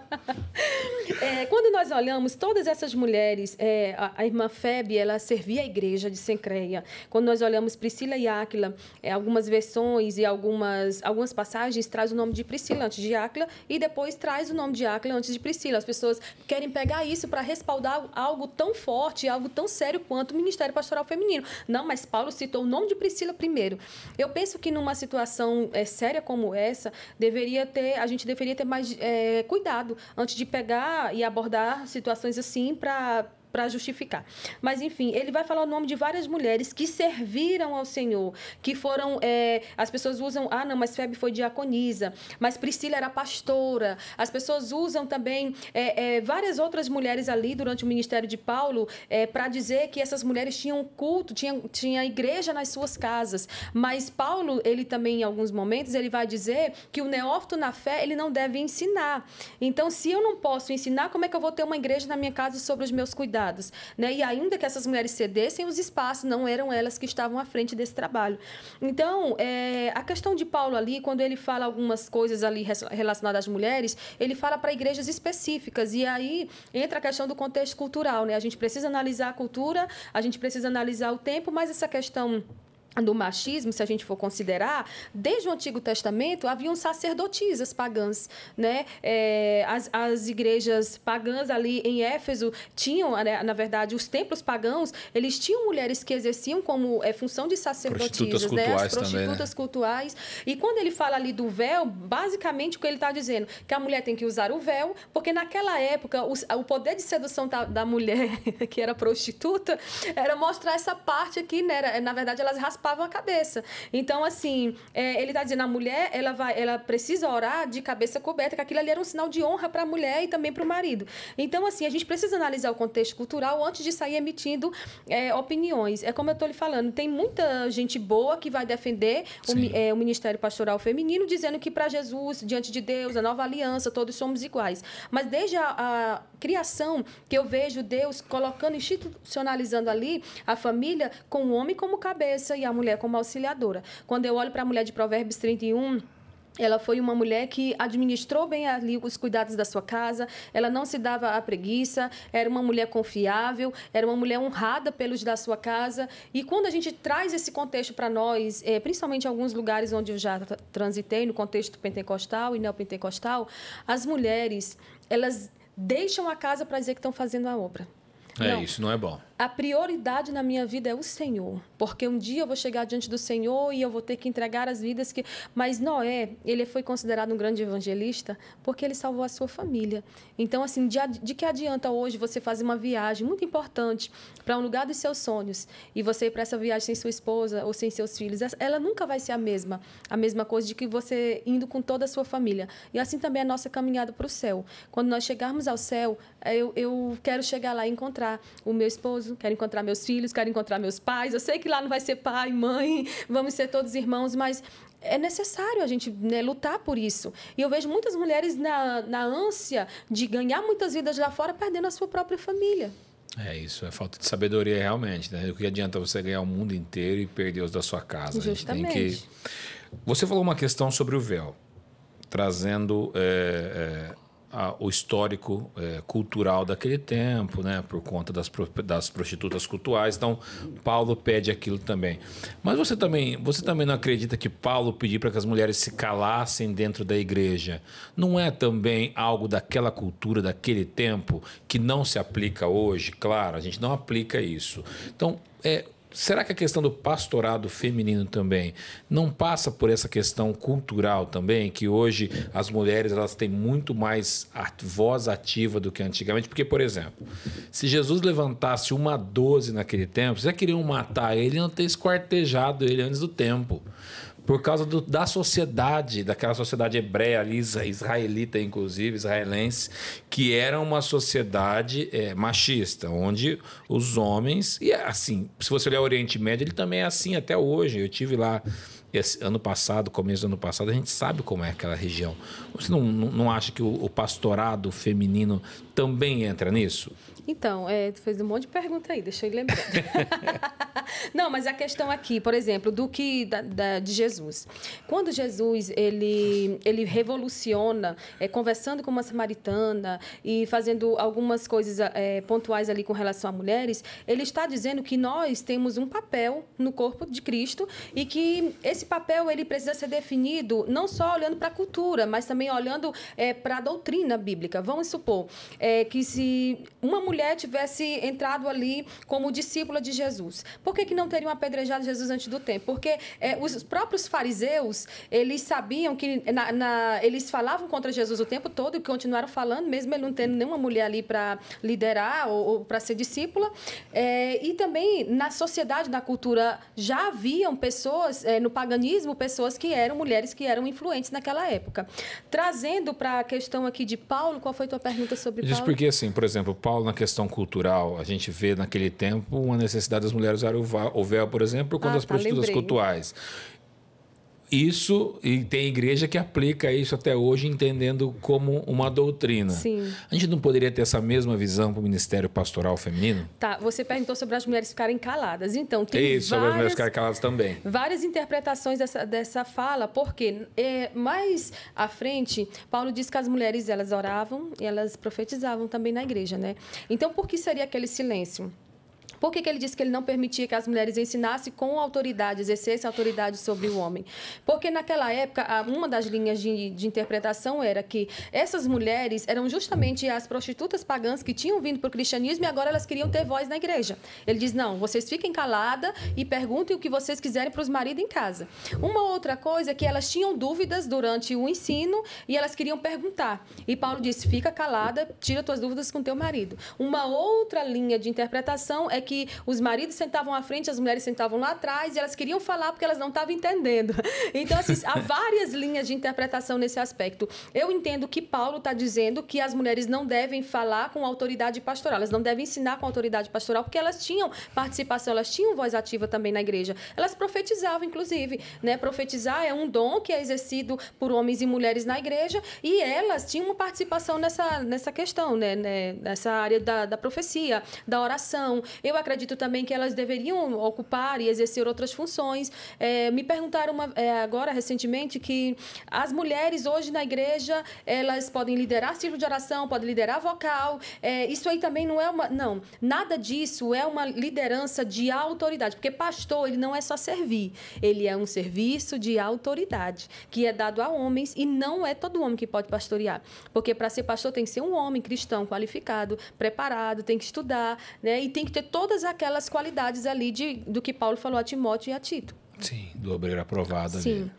é, quando nós olhamos todas essas mulheres, é, a, a, irmã Febe, ela servia a igreja de Sencreia. Quando nós olhamos Priscila e Áquila, é, algumas versões e algumas, algumas passagens traz o nome de Priscila antes de Áquila e depois traz o nome de Áquila antes de Priscila. As pessoas querem pegar isso para respaldar algo tão forte, algo tão sério quanto o Ministério Pastoral Feminino. Não, mas Paulo citou o nome de Priscila primeiro. Eu penso que numa situação é, séria como essa, deveria ter, a gente deveria ter mais é, cuidado antes de pegar e abordar situações assim para para justificar. Mas, enfim, ele vai falar o nome de várias mulheres que serviram ao Senhor, que foram. É, as pessoas usam, ah, não, mas Febe foi diaconisa, mas Priscila era pastora. As pessoas usam também é, é, várias outras mulheres ali durante o ministério de Paulo é, para dizer que essas mulheres tinham culto, tinham, tinha igreja nas suas casas. Mas Paulo, ele também, em alguns momentos, ele vai dizer que o neófito na fé, ele não deve ensinar. Então, se eu não posso ensinar, como é que eu vou ter uma igreja na minha casa sobre os meus cuidados? cuidados. Né? E ainda que essas mulheres cedessem os espaços, não eram elas que estavam à frente desse trabalho. Então, é, a questão de Paulo ali, quando ele fala algumas coisas ali relacionadas às mulheres, ele fala para igrejas específicas. E aí entra a questão do contexto cultural. Né? A gente precisa analisar a cultura, a gente precisa analisar o tempo, mas essa questão do machismo, se a gente for considerar, desde o Antigo Testamento haviam sacerdotisas pagãs, né? É, as, as igrejas pagãs ali em Éfeso tinham, né, na verdade, os templos pagãos, eles tinham mulheres que exerciam como é, função de sacerdotisas, né? As prostitutas também, né? cultuais. E quando ele fala ali do véu, basicamente o que ele está dizendo que a mulher tem que usar o véu, porque naquela época o, o poder de sedução da, da mulher que era prostituta era mostrar essa parte aqui, né? Era, na verdade, elas raspavam a cabeça. Então, assim, é, ele está dizendo a mulher, ela vai, ela precisa orar de cabeça coberta, que aquilo ali era um sinal de honra para a mulher e também para o marido. Então, assim, a gente precisa analisar o contexto cultural antes de sair emitindo é, opiniões. É como eu estou lhe falando, tem muita gente boa que vai defender o, é, o, Ministério Pastoral Feminino, dizendo que para Jesus, diante de Deus, a nova aliança, todos somos iguais. Mas desde a, a criação que eu vejo Deus colocando, institucionalizando ali a família com o homem como cabeça e a mulher como auxiliadora. Quando eu olho para a mulher de Provérbios 31, ela foi uma mulher que administrou bem ali os cuidados da sua casa, ela não se dava à preguiça, era uma mulher confiável, era uma mulher honrada pelos da sua casa. E quando a gente traz esse contexto para nós, é, principalmente em alguns lugares onde eu já transitei, no contexto pentecostal e neopentecostal, as mulheres, elas deixam a casa para dizer que estão fazendo a obra. É, não. isso não é bom a prioridade na minha vida é o Senhor, porque um dia eu vou chegar diante do Senhor e eu vou ter que entregar as vidas que. Mas Noé, ele foi considerado um grande evangelista porque ele salvou a sua família. Então, assim, de, de que adianta hoje você fazer uma viagem muito importante para um lugar dos seus sonhos e você ir para essa viagem sem sua esposa ou sem seus filhos? Ela nunca vai ser a mesma, a mesma coisa de que você indo com toda a sua família. E assim também é a nossa caminhada para o céu. Quando nós chegarmos ao céu, é, eu, eu quero chegar lá e encontrar o meu esposo quero encontrar meus filhos, quero encontrar meus pais. Eu sei que lá não vai ser pai, mãe, vamos ser todos irmãos, mas é necessário a gente né, lutar por isso. E eu vejo muitas mulheres na, na ânsia de ganhar muitas vidas lá fora, perdendo a sua própria família. É isso, é falta de sabedoria realmente, né? O que adianta você ganhar o mundo inteiro e perder os da sua casa? Justamente. Que... Você falou uma questão sobre o véu, trazendo é, é a, o histórico é, cultural daquele tempo, né? por conta das, das prostitutas cultuais. Então, Paulo pede aquilo também. Mas você também, você também não acredita que Paulo pediu para que as mulheres se calassem dentro da igreja? Não é também algo daquela cultura, daquele tempo, que não se aplica hoje? Claro, a gente não aplica isso. Então, é, Será que a questão do pastorado feminino também não passa por essa questão cultural também, que hoje as mulheres elas têm muito mais voz ativa do que antigamente? Porque, por exemplo, se Jesus levantasse uma doze naquele tempo, já queriam matar ele e não ter esquartejado ele antes do tempo por causa do, da sociedade, daquela sociedade hebreia ali, israelita inclusive, israelense, que era uma sociedade é, machista, onde os homens, e é assim, se você olhar o Oriente Médio, ele também é assim até hoje. Eu tive lá esse, ano passado, começo do ano passado, a gente sabe como é aquela região. Você não, não, acha que o, o pastorado feminino também entra nisso? Então, é, tu fez um monte de pergunta aí, deixa eu lembrar. Não, mas a questão aqui, por exemplo, do que da, da, de Jesus. Quando Jesus ele ele revoluciona, é, conversando com uma samaritana e fazendo algumas coisas é, pontuais ali com relação a mulheres, ele está dizendo que nós temos um papel no corpo de Cristo e que esse papel ele precisa ser definido não só olhando para a cultura, mas também olhando é, para a doutrina bíblica. Vamos supor é, que se uma mulher mulher tivesse entrado ali como discípula de Jesus, por que, que não teriam apedrejado Jesus antes do tempo? Porque é, os próprios fariseus, eles sabiam que na, na, eles falavam contra Jesus o tempo todo e continuaram falando, mesmo ele não tendo nenhuma mulher ali para liderar ou, ou para ser discípula. É, e também na sociedade, na cultura, já haviam pessoas, é, no paganismo, pessoas que eram mulheres que eram influentes naquela época. Trazendo para a questão aqui de Paulo, qual foi a tua pergunta sobre Diz Paulo? Diz porque, assim, por exemplo, Paulo, na questão questão cultural, a gente vê naquele tempo uma necessidade das mulheres usarem o véu, por exemplo, quando ah, as tá, prostitutas lembrei. cultuais isso, e tem igreja que aplica isso até hoje, entendendo como uma doutrina. Sim. A gente não poderia ter essa mesma visão para o ministério pastoral feminino? Tá, você perguntou sobre as mulheres ficarem caladas. Então, tem Isso, várias, sobre as mulheres ficarem caladas também. Várias interpretações dessa, dessa fala, porque é, mais à frente, Paulo diz que as mulheres elas oravam e elas profetizavam também na igreja, né? Então, por que seria aquele silêncio? Por que, que, ele disse que ele não permitia que as mulheres ensinassem com autoridade, exercessem autoridade sobre o homem? Porque naquela época, uma das linhas de, de, interpretação era que essas mulheres eram justamente as prostitutas pagãs que tinham vindo para o cristianismo e agora elas queriam ter voz na igreja. Ele diz: não, vocês fiquem caladas e perguntem o que vocês quiserem para os maridos em casa. Uma outra coisa é que elas tinham dúvidas durante o ensino e elas queriam perguntar. E Paulo disse: fica calada, tira tuas dúvidas com teu marido. Uma outra linha de interpretação é que os maridos sentavam à frente, as mulheres sentavam lá atrás e elas queriam falar porque elas não estavam entendendo. Então, assim, há várias linhas de interpretação nesse aspecto. Eu entendo que Paulo está dizendo que as mulheres não devem falar com autoridade pastoral, elas não devem ensinar com autoridade pastoral, porque elas tinham participação, elas tinham voz ativa também na igreja. Elas profetizavam, inclusive. Né? Profetizar é um dom que é exercido por homens e mulheres na igreja e elas tinham uma participação nessa, nessa questão, né? né? nessa área da, da profecia, da oração. Eu acredito também que elas deveriam ocupar e exercer outras funções. É, me perguntaram uma, é, agora, recentemente, que as mulheres hoje na igreja, elas podem liderar círculo de oração, podem liderar vocal. É, isso aí também não é uma... Não, nada disso é uma liderança de autoridade, porque pastor, ele não é só servir, ele é um serviço de autoridade, que é dado a homens e não é todo homem que pode pastorear, porque para ser pastor tem que ser um homem cristão, qualificado, preparado, tem que estudar, né, e tem que ter todas aquelas qualidades ali de, do que Paulo falou a Timóteo e a Tito. Sim, do obreiro aprovado Sim. ali.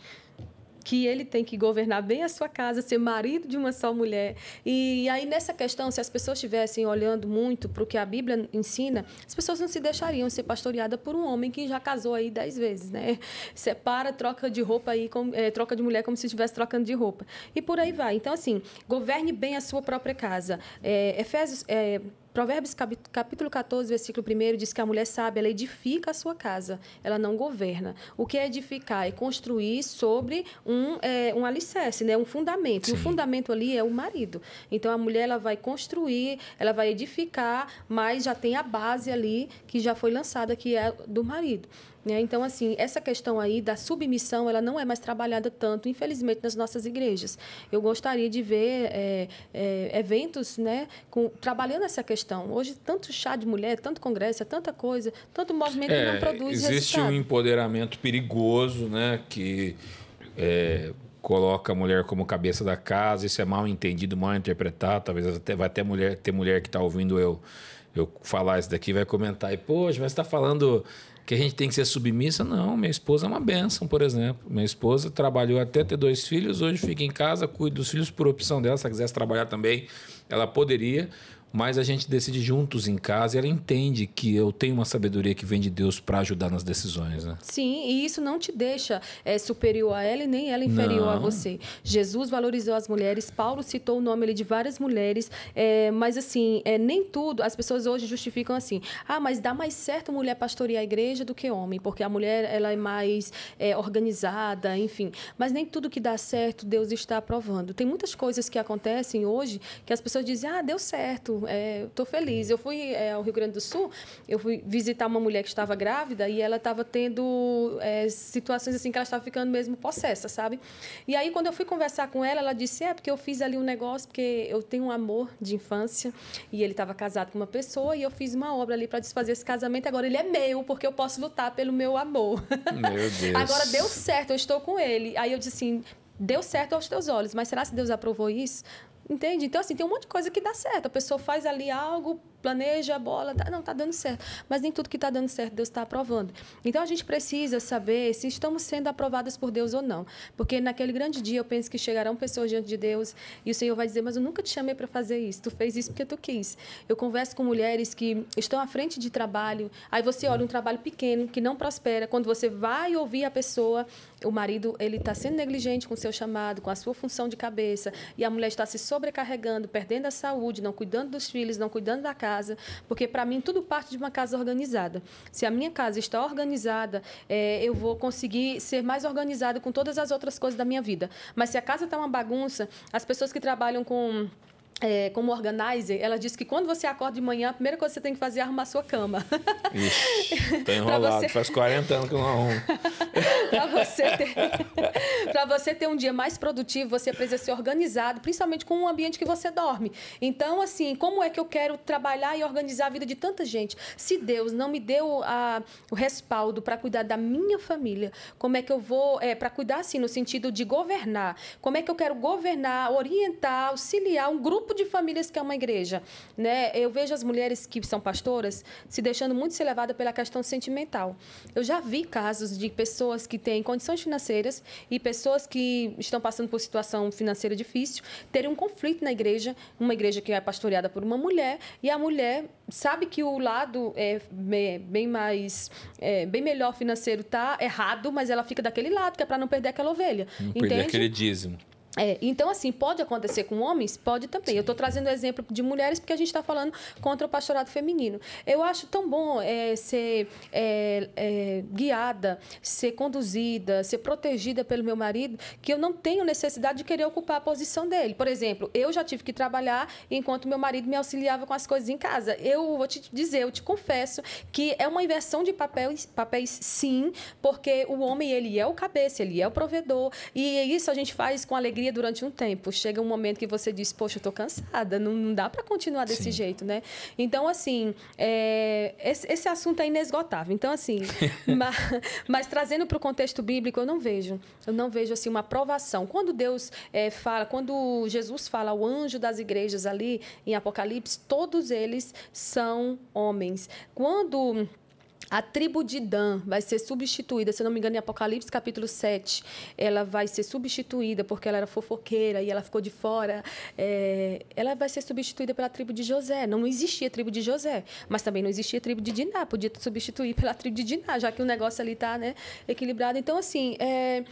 que ele tem que governar bem a sua casa, ser marido de uma só mulher. E aí, nessa questão, se as pessoas estivessem olhando muito para o que a Bíblia ensina, as pessoas não se deixariam ser pastoreadas por um homem que já casou aí dez vezes, né? Separa, troca de roupa aí, é, troca de mulher como se estivesse trocando de roupa. E por aí vai. Então, assim, governe bem a sua própria casa. É, Efésios. É, Provérbios capítulo 14, versículo 1 diz que a mulher sábia, ela edifica a sua casa, ela não governa. O que é edificar? É construir sobre um, é, um alicerce, né? um fundamento. Sim. E o fundamento ali é o marido. Então a mulher ela vai construir, ela vai edificar, mas já tem a base ali que já foi lançada, que é do marido. Né? Então, assim, essa questão aí da submissão, ela não é mais trabalhada tanto, infelizmente, nas nossas igrejas. Eu gostaria de ver é, é, eventos né, com, trabalhando essa questão. Hoje, tanto chá de mulher, tanto congresso, é tanta coisa, tanto movimento que é, não produz existe resultado. um empoderamento perigoso né, que é, coloca a mulher como cabeça da casa, isso é mal entendido, mal interpretado, talvez até vai até mulher, ter mulher que está ouvindo eu eu falar isso daqui vai comentar e poxa, mas está falando que a gente tem que ser submissa. Não, minha esposa é uma benção, por exemplo. Minha esposa trabalhou até ter dois filhos, hoje fica em casa, cuida dos filhos por opção dela. Se ela quisesse trabalhar também, ela poderia mas a gente decide juntos em casa e ela entende que eu tenho uma sabedoria que vem de Deus para ajudar nas decisões, né? Sim, e isso não te deixa é, superior a ela e nem ela inferior não. a você. Jesus valorizou as mulheres, Paulo citou o nome de várias mulheres, é, mas assim, é, nem tudo, as pessoas hoje justificam assim, ah, mas dá mais certo mulher pastorear a igreja do que homem, porque a mulher ela é mais é, organizada, enfim. Mas nem tudo que dá certo, Deus está aprovando. Tem muitas coisas que acontecem hoje que as pessoas dizem, ah, deu certo, é, estou feliz. Eu fui é, ao Rio Grande do Sul, eu fui visitar uma mulher que estava grávida e ela estava tendo é, situações assim que ela estava ficando mesmo possessa, sabe? E aí, quando eu fui conversar com ela, ela disse: é, porque eu fiz ali um negócio, porque eu tenho um amor de infância e ele estava casado com uma pessoa e eu fiz uma obra ali para desfazer esse casamento. Agora ele é meu, porque eu posso lutar pelo meu amor. Meu Deus. Agora deu certo, eu estou com ele. Aí eu disse assim: deu certo aos teus olhos, mas será que Deus aprovou isso? Entende? Então, assim, tem um monte de coisa que dá certo. A pessoa faz ali algo planeja a bola, tá, não, tá dando certo. Mas nem tudo que está dando certo, Deus está aprovando. Então a gente precisa saber se estamos sendo aprovadas por Deus ou não. Porque naquele grande dia eu penso que chegarão pessoas diante de Deus e o Senhor vai dizer: Mas eu nunca te chamei para fazer isso, tu fez isso porque tu quis. Eu converso com mulheres que estão à frente de trabalho, aí você olha um trabalho pequeno que não prospera. Quando você vai ouvir a pessoa, o marido ele está sendo negligente com o seu chamado, com a sua função de cabeça, e a mulher está se sobrecarregando, perdendo a saúde, não cuidando dos filhos, não cuidando da casa casa, porque para mim tudo parte de uma casa organizada. Se a minha casa está organizada, é, eu vou conseguir ser mais organizada com todas as outras coisas da minha vida. Mas se a casa está uma bagunça, as pessoas que trabalham com é, como organizer, ela disse que quando você acorda de manhã, a primeira coisa que você tem que fazer é arrumar a sua cama. Ixi, tô enrolado, você... faz 40 anos que eu não arrumo. para você, ter... você ter um dia mais produtivo, você precisa ser organizado, principalmente com o ambiente que você dorme. Então, assim, como é que eu quero trabalhar e organizar a vida de tanta gente? Se Deus não me deu a... o respaldo para cuidar da minha família, como é que eu vou, é, para cuidar assim, no sentido de governar, como é que eu quero governar, orientar, auxiliar um grupo grupo de famílias que é uma igreja. Né? Eu vejo as mulheres que são pastoras se deixando muito ser levada pela questão sentimental. Eu já vi casos de pessoas que têm condições financeiras e pessoas que estão passando por situação financeira difícil terem um conflito na igreja, uma igreja que é pastoreada por uma mulher e a mulher sabe que o lado é bem mais é, bem melhor financeiro tá errado, mas ela fica daquele lado que é para não perder aquela ovelha. Não entende? perder aquele dízimo. É, então, assim, pode acontecer com homens? Pode também. Sim. Eu estou trazendo o exemplo de mulheres porque a gente está falando contra o pastorado feminino. Eu acho tão bom é, ser é, é, guiada, ser conduzida, ser protegida pelo meu marido, que eu não tenho necessidade de querer ocupar a posição dele. Por exemplo, eu já tive que trabalhar enquanto meu marido me auxiliava com as coisas em casa. Eu vou te dizer, eu te confesso que é uma inversão de papéis, papéis sim, porque o homem, ele é o cabeça, ele é o provedor. E isso a gente faz com alegria durante um tempo. Chega um momento que você diz, poxa, eu tô cansada, não, não dá para continuar desse Sim. jeito, né? Então, assim, é, esse, esse, assunto é inesgotável. Então, assim, mas, mas, trazendo para o contexto bíblico, eu não vejo. Eu não vejo, assim, uma provação. Quando Deus é, fala, quando Jesus fala o anjo das igrejas ali em Apocalipse, todos eles são homens. Quando a tribo de Dan vai ser substituída, se não me engano, em Apocalipse capítulo 7, ela vai ser substituída porque ela era fofoqueira e ela ficou de fora. É, ela vai ser substituída pela tribo de José. Não existia tribo de José, mas também não existia tribo de Diná. Podia substituir pela tribo de Diná, já que o negócio ali está né, equilibrado. Então, assim. É,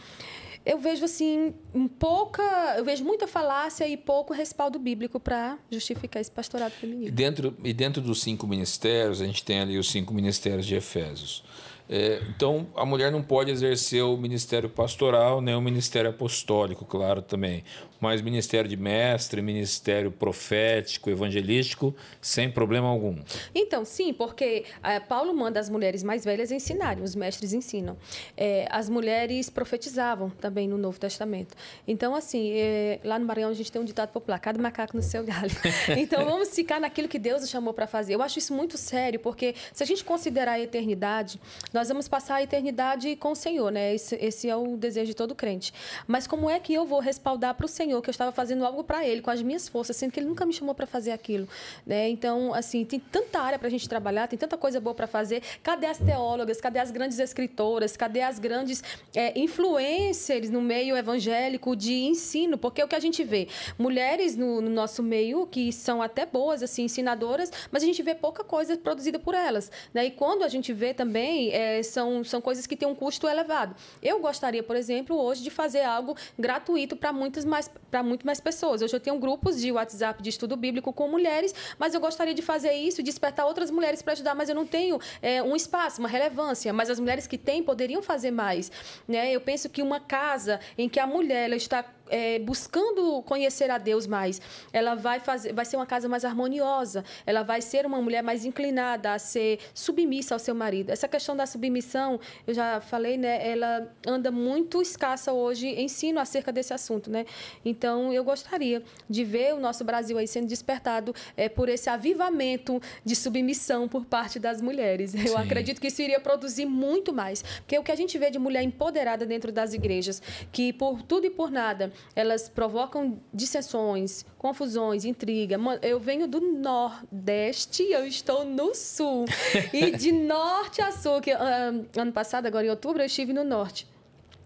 eu vejo assim pouca, eu vejo muita falácia e pouco respaldo bíblico para justificar esse pastorado feminino. E dentro e dentro dos cinco ministérios a gente tem ali os cinco ministérios de Efésios. É, então a mulher não pode exercer o ministério pastoral nem o ministério apostólico, claro também mas ministério de mestre, ministério profético, evangelístico, sem problema algum. Então, sim, porque é, Paulo manda as mulheres mais velhas ensinarem, os mestres ensinam. É, as mulheres profetizavam também no Novo Testamento. Então, assim, é, lá no Maranhão a gente tem um ditado popular: cada macaco no seu galho. Então, vamos ficar naquilo que Deus chamou para fazer. Eu acho isso muito sério, porque se a gente considerar a eternidade, nós vamos passar a eternidade com o Senhor, né? Esse, esse é o desejo de todo crente. Mas como é que eu vou respaldar para o Senhor? Senhor que eu estava fazendo algo para Ele, com as minhas forças, sendo que Ele nunca me chamou para fazer aquilo. Né? Então, assim, tem tanta área para a gente trabalhar, tem tanta coisa boa para fazer. Cadê as teólogas? Cadê as grandes escritoras? Cadê as grandes é, influencers no meio evangélico de ensino? Porque é o que a gente vê, mulheres no, no nosso meio que são até boas, assim, ensinadoras, mas a gente vê pouca coisa produzida por elas. Né? E quando a gente vê também, é, são, são coisas que têm um custo elevado. Eu gostaria, por exemplo, hoje de fazer algo gratuito para muitas mais para muito mais pessoas. Hoje eu tenho grupos de WhatsApp de estudo bíblico com mulheres, mas eu gostaria de fazer isso, despertar outras mulheres para ajudar, mas eu não tenho é, um espaço, uma relevância. Mas as mulheres que têm poderiam fazer mais. Né? Eu penso que uma casa em que a mulher está é, buscando conhecer a Deus mais, ela vai, fazer, vai ser uma casa mais harmoniosa, ela vai ser uma mulher mais inclinada a ser submissa ao seu marido. Essa questão da submissão, eu já falei, né, ela anda muito escassa hoje, ensino acerca desse assunto. Né? Então, eu gostaria de ver o nosso Brasil aí sendo despertado é, por esse avivamento de submissão por parte das mulheres. Eu Sim. acredito que isso iria produzir muito mais, porque o que a gente vê de mulher empoderada dentro das igrejas, que por tudo e por nada elas provocam dissensões, confusões, intriga. Eu venho do Nordeste, eu estou no Sul. e de Norte a Sul, que ah, ano passado, agora em outubro, eu estive no Norte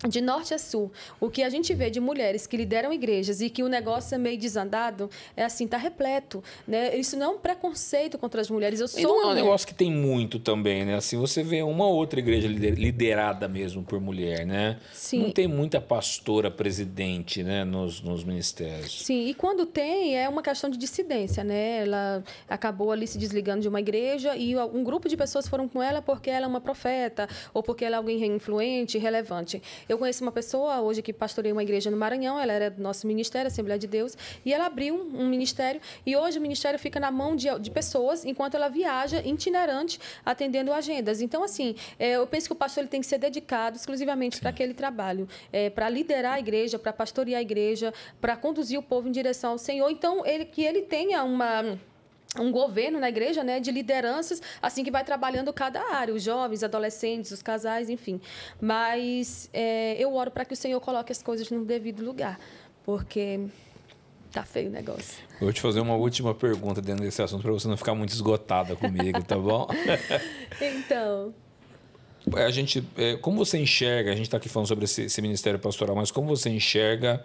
de norte a sul, o que a gente vê de mulheres que lideram igrejas e que o negócio é meio desandado, é assim, tá repleto, né? Isso não é um preconceito contra as mulheres, eu sou E não é um mulher. negócio que tem muito também, né? Assim, você vê uma outra igreja liderada mesmo por mulher, né? Sim. Não tem muita pastora presidente, né, nos, nos ministérios. Sim, e quando tem, é uma questão de dissidência, né? Ela acabou ali se desligando de uma igreja e um grupo de pessoas foram com ela porque ela é uma profeta ou porque ela é alguém influente, relevante. Eu conheço uma pessoa hoje que pastoreia uma igreja no Maranhão, ela era do nosso ministério, Assembleia de Deus, e ela abriu um, um ministério e hoje o ministério fica na mão de, de pessoas enquanto ela viaja itinerante atendendo agendas. Então, assim, é, eu penso que o pastor ele tem que ser dedicado exclusivamente para aquele trabalho, é, para liderar a igreja, para pastorear a igreja, para conduzir o povo em direção ao Senhor. Então, ele, que ele tenha uma um governo na igreja, né, de lideranças, assim que vai trabalhando cada área, os jovens, adolescentes, os casais, enfim. Mas é, eu oro para que o Senhor coloque as coisas no devido lugar, porque tá feio o negócio. vou te fazer uma última pergunta dentro desse assunto para você não ficar muito esgotada comigo, tá bom? então, a gente, é, como você enxerga? A gente está aqui falando sobre esse, esse ministério pastoral, mas como você enxerga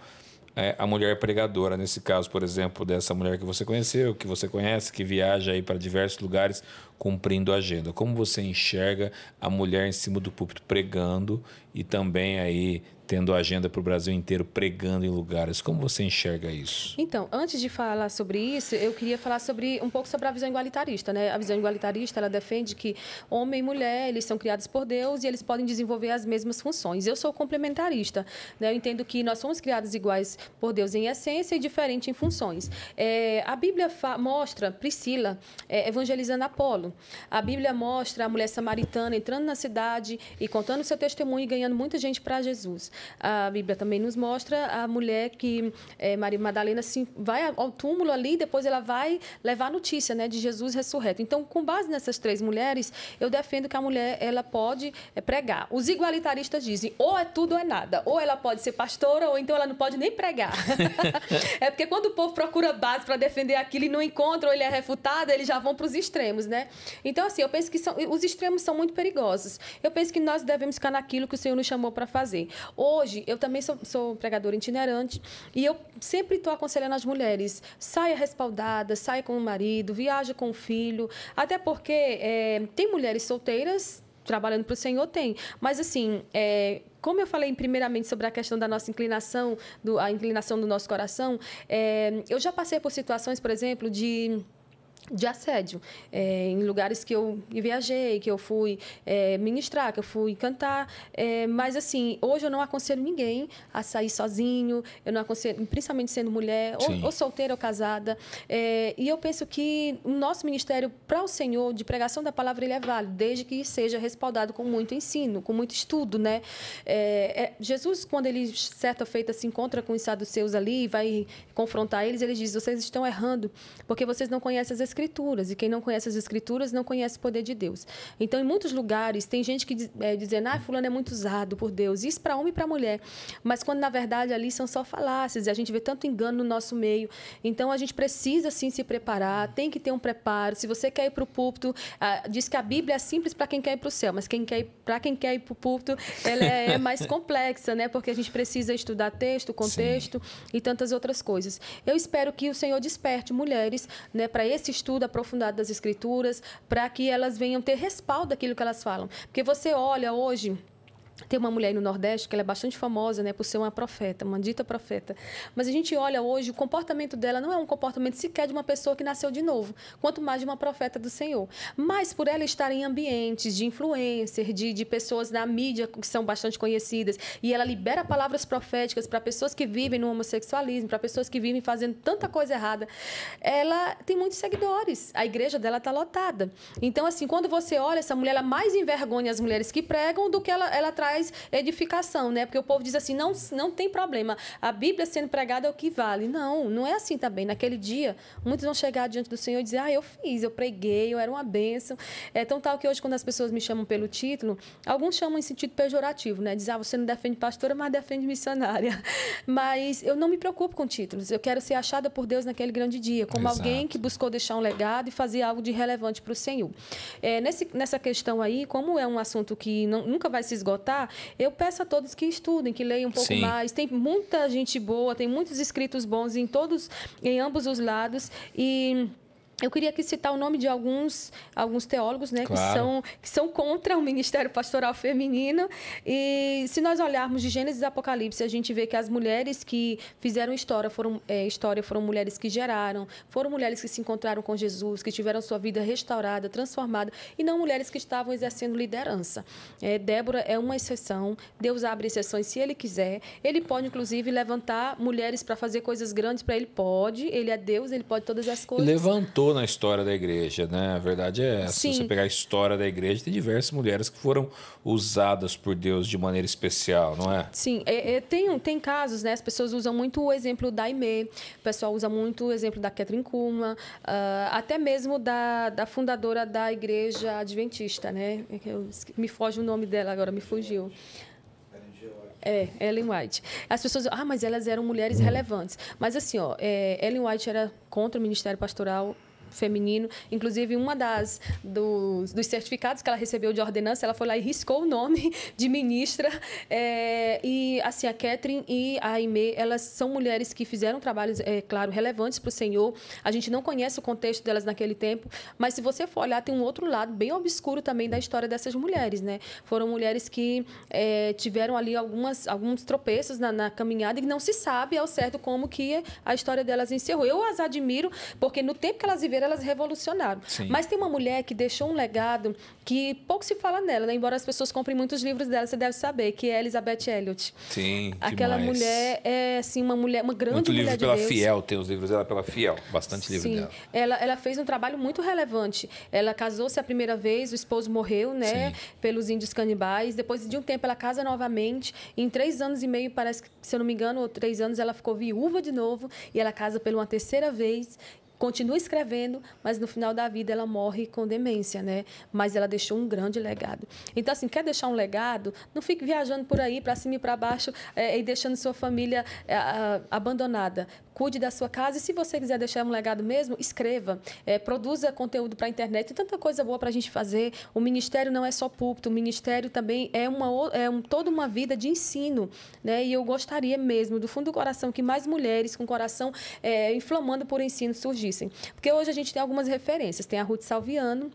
é, a mulher pregadora, nesse caso, por exemplo, dessa mulher que você conheceu, que você conhece, que viaja aí para diversos lugares cumprindo a agenda. Como você enxerga a mulher em cima do púlpito pregando e também aí tendo agenda para o Brasil inteiro, pregando em lugares. Como você enxerga isso? Então, antes de falar sobre isso, eu queria falar sobre um pouco sobre a visão igualitarista, né? A visão igualitarista ela defende que homem e mulher eles são criados por Deus e eles podem desenvolver as mesmas funções. Eu sou complementarista, né? Eu entendo que nós somos criados iguais por Deus em essência e diferente em funções. É, a Bíblia mostra Priscila é, evangelizando Apolo. A Bíblia mostra a mulher samaritana entrando na cidade e contando seu testemunho e ganhando muita gente para Jesus a Bíblia também nos mostra a mulher que é, Maria Madalena assim, vai ao túmulo ali, depois ela vai levar a notícia né, de Jesus ressurreto. Então, com base nessas três mulheres, eu defendo que a mulher ela pode é, pregar. Os igualitaristas dizem ou é tudo ou é nada, ou ela pode ser pastora ou então ela não pode nem pregar. é porque quando o povo procura base para defender aquilo e não encontra ou ele é refutado, eles já vão para os extremos, né? Então, assim, eu penso que são, os extremos são muito perigosos. Eu penso que nós devemos ficar naquilo que o Senhor nos chamou para fazer. Hoje, eu também sou, sou pregadora itinerante e eu sempre estou aconselhando as mulheres: saia respaldada, saia com o marido, viaja com o filho. Até porque é, tem mulheres solteiras trabalhando para o Senhor tem. Mas assim, é, como eu falei primeiramente sobre a questão da nossa inclinação, do, a inclinação do nosso coração, é, eu já passei por situações, por exemplo, de de assédio é, em lugares que eu viajei, que eu fui é, ministrar, que eu fui cantar, é, mas assim hoje eu não aconselho ninguém a sair sozinho, eu não aconselho, principalmente sendo mulher ou, ou, solteira ou casada, é, e eu penso que o nosso ministério para o Senhor de pregação da palavra ele é válido desde que seja respaldado com muito ensino, com muito estudo, né? É, é, Jesus quando ele certa feita se encontra com os saduceus ali e vai confrontar eles, ele diz: vocês estão errando porque vocês não conhecem as escrituras. E quem não conhece as escrituras não conhece o poder de Deus. Então, em muitos lugares, tem gente que é, dizendo, ah, fulano é muito usado por Deus. Isso para homem e para mulher. Mas quando, na verdade, ali são só falácias. E a gente vê tanto engano no nosso meio. Então, a gente precisa, sim, se preparar. Tem que ter um preparo. Se você quer ir para o púlpito, ah, diz que a Bíblia é simples para quem quer ir para o céu. Mas quem quer para quem quer ir para o púlpito, ela é, é, mais complexa, né? Porque a gente precisa estudar texto, contexto sim. e tantas outras coisas. Eu espero que o Senhor desperte mulheres né, para esse estudo aprofundado das escrituras para que elas venham ter respaldo daquilo que elas falam. Porque você olha hoje tem uma mulher aí no Nordeste que ela é bastante famosa, né, por ser uma profeta, uma dita profeta. Mas a gente olha hoje, o comportamento dela não é um comportamento sequer de uma pessoa que nasceu de novo, quanto mais de uma profeta do Senhor. Mas por ela estar em ambientes de influencer, de, de pessoas na mídia que são bastante conhecidas, e ela libera palavras proféticas para pessoas que vivem no homossexualismo, para pessoas que vivem fazendo tanta coisa errada, ela tem muitos seguidores. A igreja dela está lotada. Então, assim, quando você olha essa mulher, ela mais envergonha as mulheres que pregam do que ela, ela traz edificação, né? Porque o povo diz assim, não, não tem problema, a Bíblia sendo pregada é o que vale. Não, não é assim também. Naquele dia, muitos vão chegar diante do Senhor e dizer, ah, eu fiz, eu preguei, eu era uma bênção. É tão tal que hoje, quando as pessoas me chamam pelo título, alguns chamam em sentido pejorativo, né? Dizer, ah, você não defende pastora, mas defende missionária. Mas eu não me preocupo com títulos, eu quero ser achada por Deus naquele grande dia, como Exato. alguém que buscou deixar um legado e fazer algo de relevante para o Senhor. É, nesse, nessa questão aí, como é um assunto que não, nunca vai se esgotar, gostar, tá? eu peço a todos que estudem, que leiam um pouco Sim. mais. Tem muita gente boa, tem muitos escritos bons em todos, em ambos os lados. E eu queria aqui citar o nome de alguns, alguns teólogos né, claro. que, são, que são contra o ministério pastoral feminino. E se nós olharmos de Gênesis e Apocalipse, a gente vê que as mulheres que fizeram história foram, é, história foram mulheres que geraram, foram mulheres que se encontraram com Jesus, que tiveram sua vida restaurada, transformada, e não mulheres que estavam exercendo liderança. É, Débora é uma exceção. Deus abre exceções se ele quiser. Ele pode, inclusive, levantar mulheres para fazer coisas grandes para ele. Pode, ele é Deus, ele pode todas as coisas. Levantou na história da igreja, né? A verdade é essa. Sim. Se você pegar a história da igreja, tem diversas mulheres que foram usadas por Deus de maneira especial, não é? Sim, é, é, tem, tem casos, né? As pessoas usam muito o exemplo da Aimee, o pessoal usa muito o exemplo da Catherine Kuma, uh, ah, até mesmo da, da fundadora da igreja adventista, né? Eu, me foge o nome dela agora, me fugiu. É, Ellen White. As pessoas, ah, mas elas eram mulheres hum. relevantes. Mas assim, ó, é, Ellen White era contra o ministério pastoral, feminino. Inclusive, uma das dos, dos, certificados que ela recebeu de ordenança, ela foi lá e riscou o nome de ministra. É, e assim, a Catherine e a Ime, elas são mulheres que fizeram trabalhos, é, claro, relevantes para o Senhor. A gente não conhece o contexto delas naquele tempo, mas se você for olhar, tem um outro lado bem obscuro também da história dessas mulheres, né? Foram mulheres que é, tiveram ali algumas, alguns tropeços na, na caminhada e não se sabe ao certo como que a história delas encerrou. Eu as admiro, porque no tempo que elas viveram elas revolucionaram. Sim. Mas tem uma mulher que deixou um legado que pouco se fala nela, né? Embora as pessoas comprem muitos livros dela, você deve saber, que é Elizabeth Elliot. Sim, Aquela demais. mulher é, assim, uma mulher, uma grande Muito mulher livro de pela Deus. Fiel, tem os livros dela pela Fiel, bastante livro Sim. dela. Ela, ela fez um trabalho muito relevante. Ela casou-se a primeira vez, o esposo morreu, né? Sim. Pelos índios canibais. Depois de um tempo, ela casa novamente. Em três anos e meio, parece que, se eu não me engano, ou três anos, ela ficou viúva de novo. E ela casa pela uma terceira vez continua escrevendo, mas no final da vida ela morre com demência, né? Mas ela deixou um grande legado. Então, assim, quer deixar um legado? Não fique viajando por aí, para cima e para baixo, é, e deixando sua família é, abandonada. Cuide da sua casa e, se você quiser deixar um legado mesmo, escreva, é, produza conteúdo para a internet. Tem tanta coisa boa para a gente fazer. O ministério não é só púlpito, o ministério também é, uma, é um, toda uma vida de ensino, né? E eu gostaria mesmo, do fundo do coração, que mais mulheres com coração é, inflamando por ensino surgissem porque hoje a gente tem algumas referências. Tem a Ruth Salviano,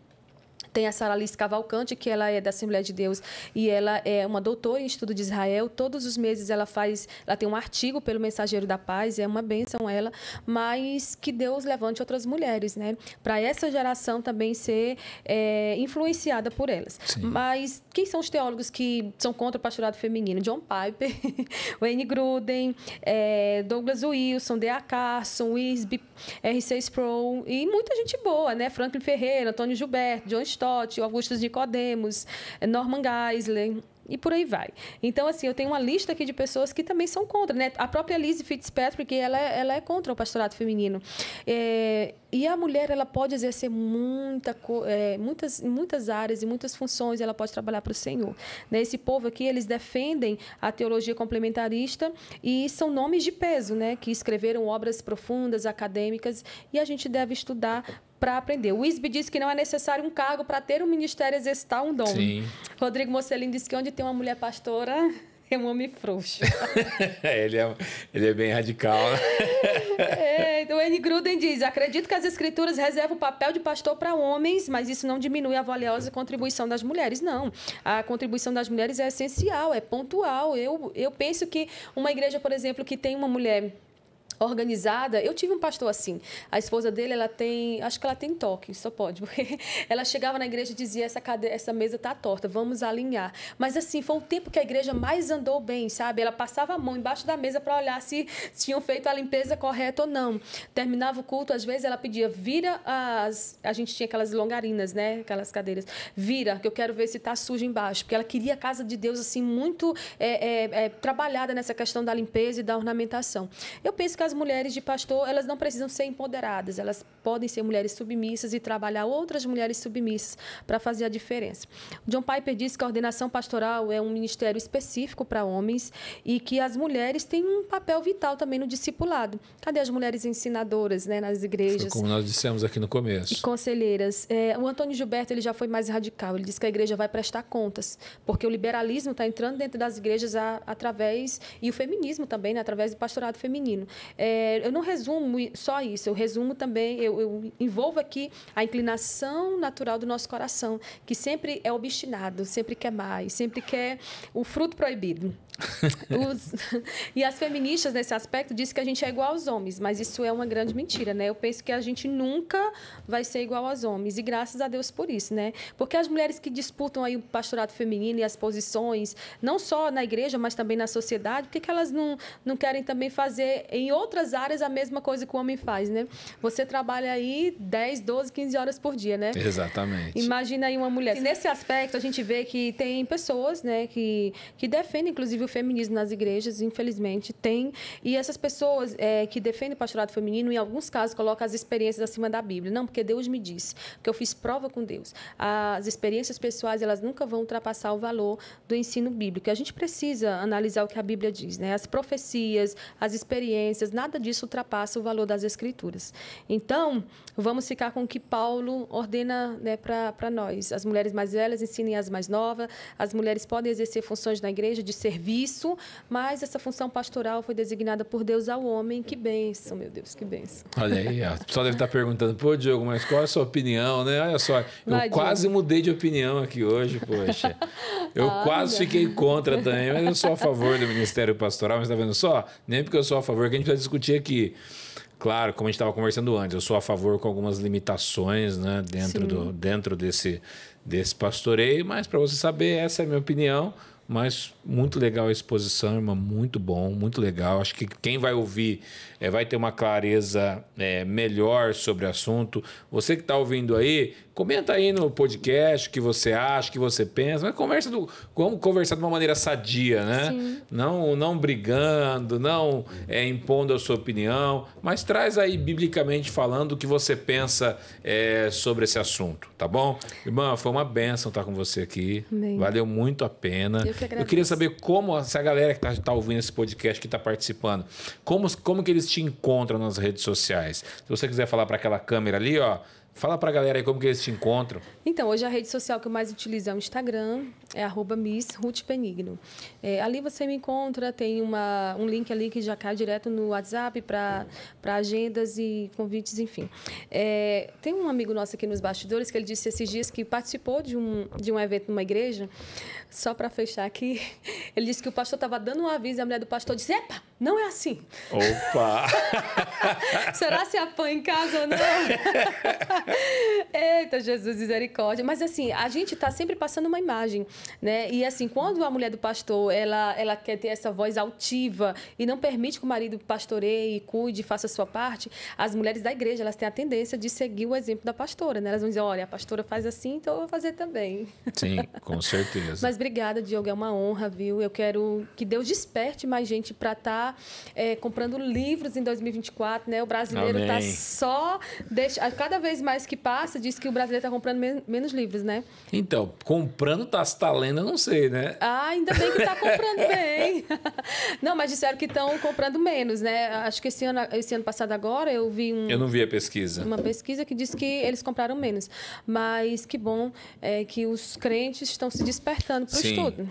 tem a Sara Alice Cavalcante, que ela é da Assembleia de Deus e ela é uma doutora em estudo de Israel. Todos os meses ela faz, ela tem um artigo pelo Mensageiro da Paz, é uma bênção ela, mas que Deus levante outras mulheres, né? Para essa geração também ser é, influenciada por elas. Sim. Mas quem são os teólogos que são contra o pastorado feminino? John Piper, Wayne Gruden, é, Douglas Wilson, D.A. Carson, Isby, R.C. Sproul e muita gente boa, né? Franklin Ferreira, Antônio Gilberto, John Stott, Augustus Nicodemus, eh, Norman Geisler, e por aí vai. Então, assim, eu tenho uma lista aqui de pessoas que também são contra, né? A própria Lizzie Fitzpatrick, ela, é, ela é contra o pastorado feminino. É, e a mulher ela pode exercer muita, é, muitas, muitas áreas e muitas funções, ela pode trabalhar para o Senhor. Né? Esse povo aqui, eles defendem a teologia complementarista e são nomes de peso, né? que escreveram obras profundas, acadêmicas, e a gente deve estudar para aprender. O ISB diz que não é necessário um cargo para ter um ministério exercitar um dom. Sim. Rodrigo Mocelin diz que onde tem uma mulher pastora, é um homem frouxo. ele, é, ele é bem radical. é, o então N. Gruden diz: acredito que as escrituras reservam o papel de pastor para homens, mas isso não diminui a valiosa contribuição das mulheres. Não. A contribuição das mulheres é essencial, é pontual. Eu, eu penso que uma igreja, por exemplo, que tem uma mulher organizada. Eu tive um pastor assim. A esposa dele, ela tem, acho que ela tem toque, só pode, porque ela chegava na igreja e dizia essa cadeira, essa mesa tá torta, vamos alinhar. Mas assim, foi um tempo que a igreja mais andou bem, sabe? Ela passava a mão embaixo da mesa para olhar se tinham feito a limpeza correta ou não. Terminava o culto, às vezes ela pedia: "Vira as a gente tinha aquelas longarinas, né? Aquelas cadeiras. Vira, que eu quero ver se tá suja embaixo, porque ela queria a casa de Deus assim muito é, é, é, trabalhada nessa questão da limpeza e da ornamentação. Eu penso que as mulheres de pastor, elas não precisam ser empoderadas, elas podem ser mulheres submissas e trabalhar outras mulheres submissas para fazer a diferença. John Piper diz que a ordenação pastoral é um ministério específico para homens e que as mulheres têm um papel vital também no discipulado. Cadê as mulheres ensinadoras né, nas igrejas? Foi como nós dissemos aqui no começo. E conselheiras. É, o Antônio Gilberto ele já foi mais radical. Ele diz que a igreja vai prestar contas, porque o liberalismo está entrando dentro das igrejas a, através, e o feminismo também, né, através do pastorado feminino. É, eu não resumo só isso, eu resumo também, eu, eu, envolvo aqui a inclinação natural do nosso coração, que sempre é obstinado, sempre quer mais, sempre quer o fruto proibido. Os, e as feministas, nesse aspecto, dizem que a gente é igual aos homens, mas isso é uma grande mentira, né? Eu penso que a gente nunca vai ser igual aos homens, e graças a Deus por isso, né? Porque as mulheres que disputam aí o pastorado feminino e as posições, não só na igreja, mas também na sociedade, por que, que elas não, não querem também fazer em outras áreas a mesma coisa que o homem faz, né? Você trabalha aí 10, 12, 15 horas por dia, né? Exatamente. Imagina aí uma mulher. E nesse aspecto, a gente vê que tem pessoas, né, que, que defendem, inclusive, o feminismo nas igrejas, infelizmente, tem. E essas pessoas é, que defendem o pastorado feminino, em alguns casos, colocam as experiências acima da Bíblia. Não, porque Deus me disse, porque eu fiz prova com Deus. As experiências pessoais, elas nunca vão ultrapassar o valor do ensino bíblico. a gente precisa analisar o que a Bíblia diz, né? As profecias, as experiências, nada disso ultrapassa o valor das Escrituras. Então, vamos ficar com o que Paulo ordena né, para nós. As mulheres mais velhas ensinem as mais novas, as mulheres podem exercer funções na igreja de servir isso, mas essa função pastoral foi designada por Deus ao homem. Que bênção, meu Deus, que bênção. Olha aí, ó. o pessoal deve estar perguntando, pô, Diogo, mas qual é a sua opinião, né? Olha só, eu Vai, quase Diogo. mudei de opinião aqui hoje, poxa. Eu ah, quase fiquei contra também, mas eu sou a favor do Ministério Pastoral, mas tá vendo só? Nem porque eu sou a favor que a gente vai discutir aqui. Claro, como a gente estava conversando antes, eu sou a favor com algumas limitações né, dentro, do, dentro desse, desse pastoreio, mas para você saber, essa é a minha opinião. Mas muito legal a exposição, irmão. muito bom, muito legal. Acho que quem vai ouvir é, vai ter uma clareza é, melhor sobre o assunto. Você que está ouvindo aí, comenta aí no podcast o que você acha, o que você pensa, mas conversa do, vamos conversar de uma maneira sadia, né? Não, não brigando, não é, impondo a sua opinião, mas traz aí biblicamente falando o que você pensa é, sobre esse assunto, tá bom? Irmã, foi uma benção estar com você aqui. Bem. Valeu muito a pena. Eu, que Eu queria saber como essa galera que está tá ouvindo esse podcast, que está participando, como, como que eles te encontram nas redes sociais? Se você quiser falar para aquela câmera ali, ó, Fala pra galera aí como que eles te encontram. Então, hoje a rede social que eu mais utilizo é o Instagram, é arroba é, ali você me encontra, tem uma, um link ali que já cai direto no WhatsApp para agendas e convites, enfim. É, tem um amigo nosso aqui nos bastidores que ele disse esses dias que participou de um, de um evento numa igreja, só para fechar aqui, ele disse que o pastor estava dando um aviso e a mulher do pastor disse, epa, não é assim. Opa! Será se apanha em casa ou não? Eita, Jesus, misericórdia. Mas assim, a gente está sempre passando uma imagem, né? E assim, quando a mulher do pastor, ela, ela quer ter essa voz altiva e não permite que o marido pastoreie, cuide, faça a sua parte, as mulheres da igreja, elas têm a tendência de seguir o exemplo da pastora, né? Elas vão dizer, olha, a pastora faz assim, então eu vou fazer também. Sim, com certeza. Mas obrigada, Diogo, é uma honra, viu? Eu quero que Deus desperte mais gente para estar tá, é, comprando livros em 2024, né? O brasileiro está só... Deixa, cada vez mais que passa diz que o brasileiro está comprando men menos livros, né? Então, comprando está tá lendo, eu não sei, né? Ah, ainda bem que está comprando bem. não, mas disseram que estão comprando menos, né? Acho que esse ano, esse ano passado agora eu vi um... Eu não vi a pesquisa. Uma pesquisa que diz que eles compraram menos. Mas que bom é, que os crentes estão se despertando para o estudo.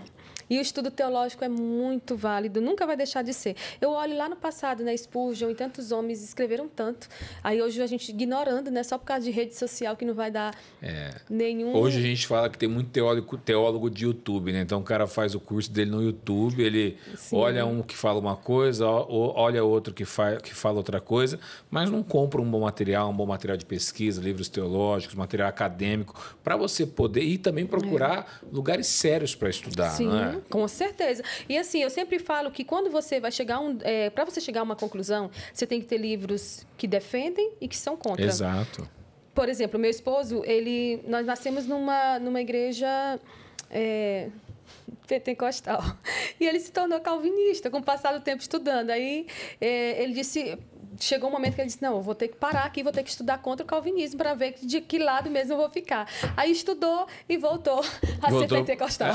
E o estudo teológico é muito válido, nunca vai deixar de ser. Eu olho lá no passado, né, Spurgeon e tantos homens escreveram tanto. Aí hoje a gente ignorando, né, só por causa de rede social que não vai dar é. nenhum. Hoje a gente fala que tem muito teólogo, teólogo de YouTube, né? Então o cara faz o curso dele no YouTube, ele Sim. olha um que fala uma coisa, olha outro que, fa que fala outra coisa, mas não compra um bom material, um bom material de pesquisa, livros teológicos, material acadêmico, para você poder ir também procurar é. lugares sérios para estudar, Sim. né? Com certeza. E assim, eu sempre falo que quando você vai chegar um, é, para você chegar a uma conclusão, você tem que ter livros que defendem e que são contra. Exato. Por exemplo, meu esposo, ele, nós nascemos numa numa igreja é, pentecostal. E ele se tornou calvinista com o passar do tempo estudando. Aí é, ele disse: chegou um momento que ele disse: Não, eu vou ter que parar aqui, vou ter que estudar contra o calvinismo para ver de que lado mesmo eu vou ficar. Aí estudou e voltou a voltou. ser pentecostal.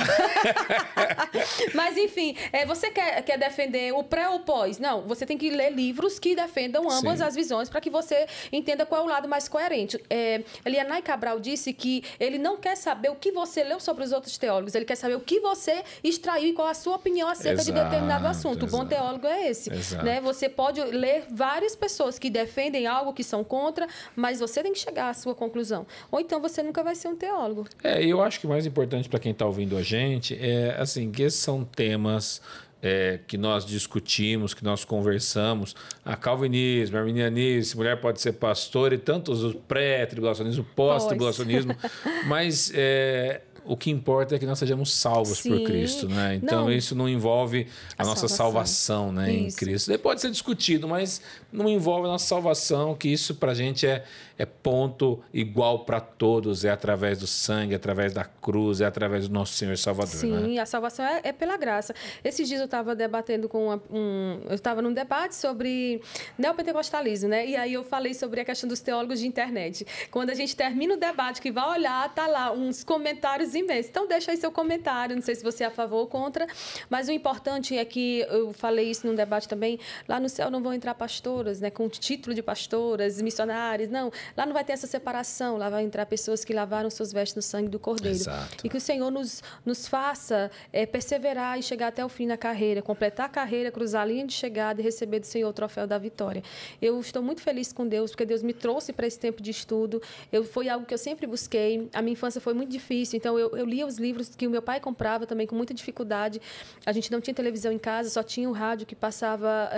Mas, enfim, é, você quer, quer defender o pré ou pós? Não, você tem que ler livros que defendam ambas Sim. as visões para que você entenda qual é o lado mais coerente. É, Elianai Cabral disse que ele não quer saber o que você leu sobre os outros teólogos, ele quer saber o que você extraiu e qual a sua opinião acerca exato, de determinado assunto. Exato. O bom teólogo é esse. Né? Você pode ler vários muitas pessoas que defendem algo que são contra, mas você tem que chegar à sua conclusão. Ou então você nunca vai ser um teólogo. É, eu acho que o mais importante para quem está ouvindo a gente é assim que esses são temas é, que nós discutimos, que nós conversamos, a calvinismo, arminianismo, mulher pode ser pastor e tantos, o pré-tribulacionismo, pós-tribulacionismo, mas é, o que importa é que nós sejamos salvos Sim. por Cristo, né? Então não. isso não envolve a, a nossa salvação, salvação né, em Cristo. Ele pode ser discutido, mas não envolve a nossa salvação, que isso para a gente é, é ponto igual para todos, é através do sangue, é através da cruz, é através do nosso Senhor Salvador. Sim, né? a salvação é, é, pela graça. Esses dias eu estava debatendo com uma, um, eu estava num debate sobre neopentecostalismo, né? E aí eu falei sobre a questão dos teólogos de internet. Quando a gente termina o debate, que vai olhar, tá lá uns comentários os Então, deixa aí seu comentário, não sei se você é a favor ou contra, mas o importante é que, eu falei isso num debate também, lá no céu não vão entrar pastoras, né, com título de pastoras, missionárias, não. Lá não vai ter essa separação, lá vai entrar pessoas que lavaram suas vestes no sangue do Cordeiro. Exato. E que o Senhor nos, nos faça é, perseverar e chegar até o fim na carreira, completar a carreira, cruzar a linha de chegada e receber do Senhor o troféu da vitória. Eu estou muito feliz com Deus, porque Deus me trouxe para esse tempo de estudo. Eu, foi algo que eu sempre busquei. A minha infância foi muito difícil, então eu eu, eu lia os livros que o meu pai comprava também com muita dificuldade. A gente não tinha televisão em casa, só tinha o um rádio que passava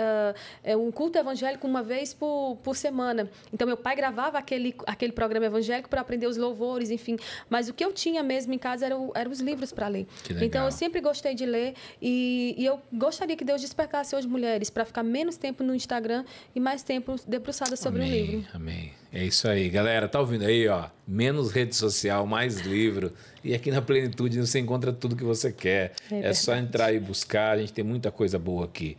uh, um culto evangélico uma vez por, por semana. Então, meu pai gravava aquele, aquele programa evangélico para aprender os louvores, enfim. Mas o que eu tinha mesmo em casa eram era os livros para ler. Então, eu sempre gostei de ler e, e eu gostaria que Deus despertasse hoje mulheres para ficar menos tempo no Instagram e mais tempo debruçada sobre amém, livro. Amém. É isso aí, galera. Tá ouvindo aí, ó? Menos rede social, mais livro. E aqui na plenitude você encontra tudo que você quer. É, é só entrar e buscar. A gente tem muita coisa boa aqui.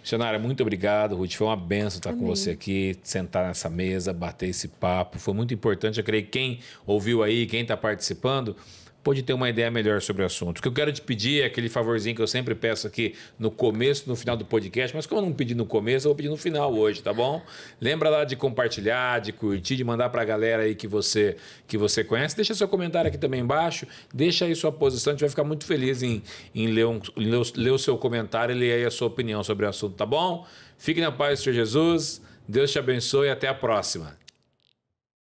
Missionária, muito obrigado, Ruth. Foi uma benção estar Amém. com você aqui, sentar nessa mesa, bater esse papo. Foi muito importante. Eu creio que quem ouviu aí, quem está participando, pode ter uma ideia melhor sobre o assunto. O que eu quero te pedir é aquele favorzinho que eu sempre peço aqui no começo, no final do podcast, mas como eu não pedi no começo, eu vou pedir no final hoje, tá bom? Lembra lá de compartilhar, de curtir, de mandar para a galera aí que você que você conhece. Deixa seu comentário aqui também embaixo, deixa aí sua posição, a gente vai ficar muito feliz em, em ler, um, ler, ler o seu comentário e ler aí a sua opinião sobre o assunto, tá bom? Fique na paz, Senhor Jesus. Deus te abençoe e até a próxima.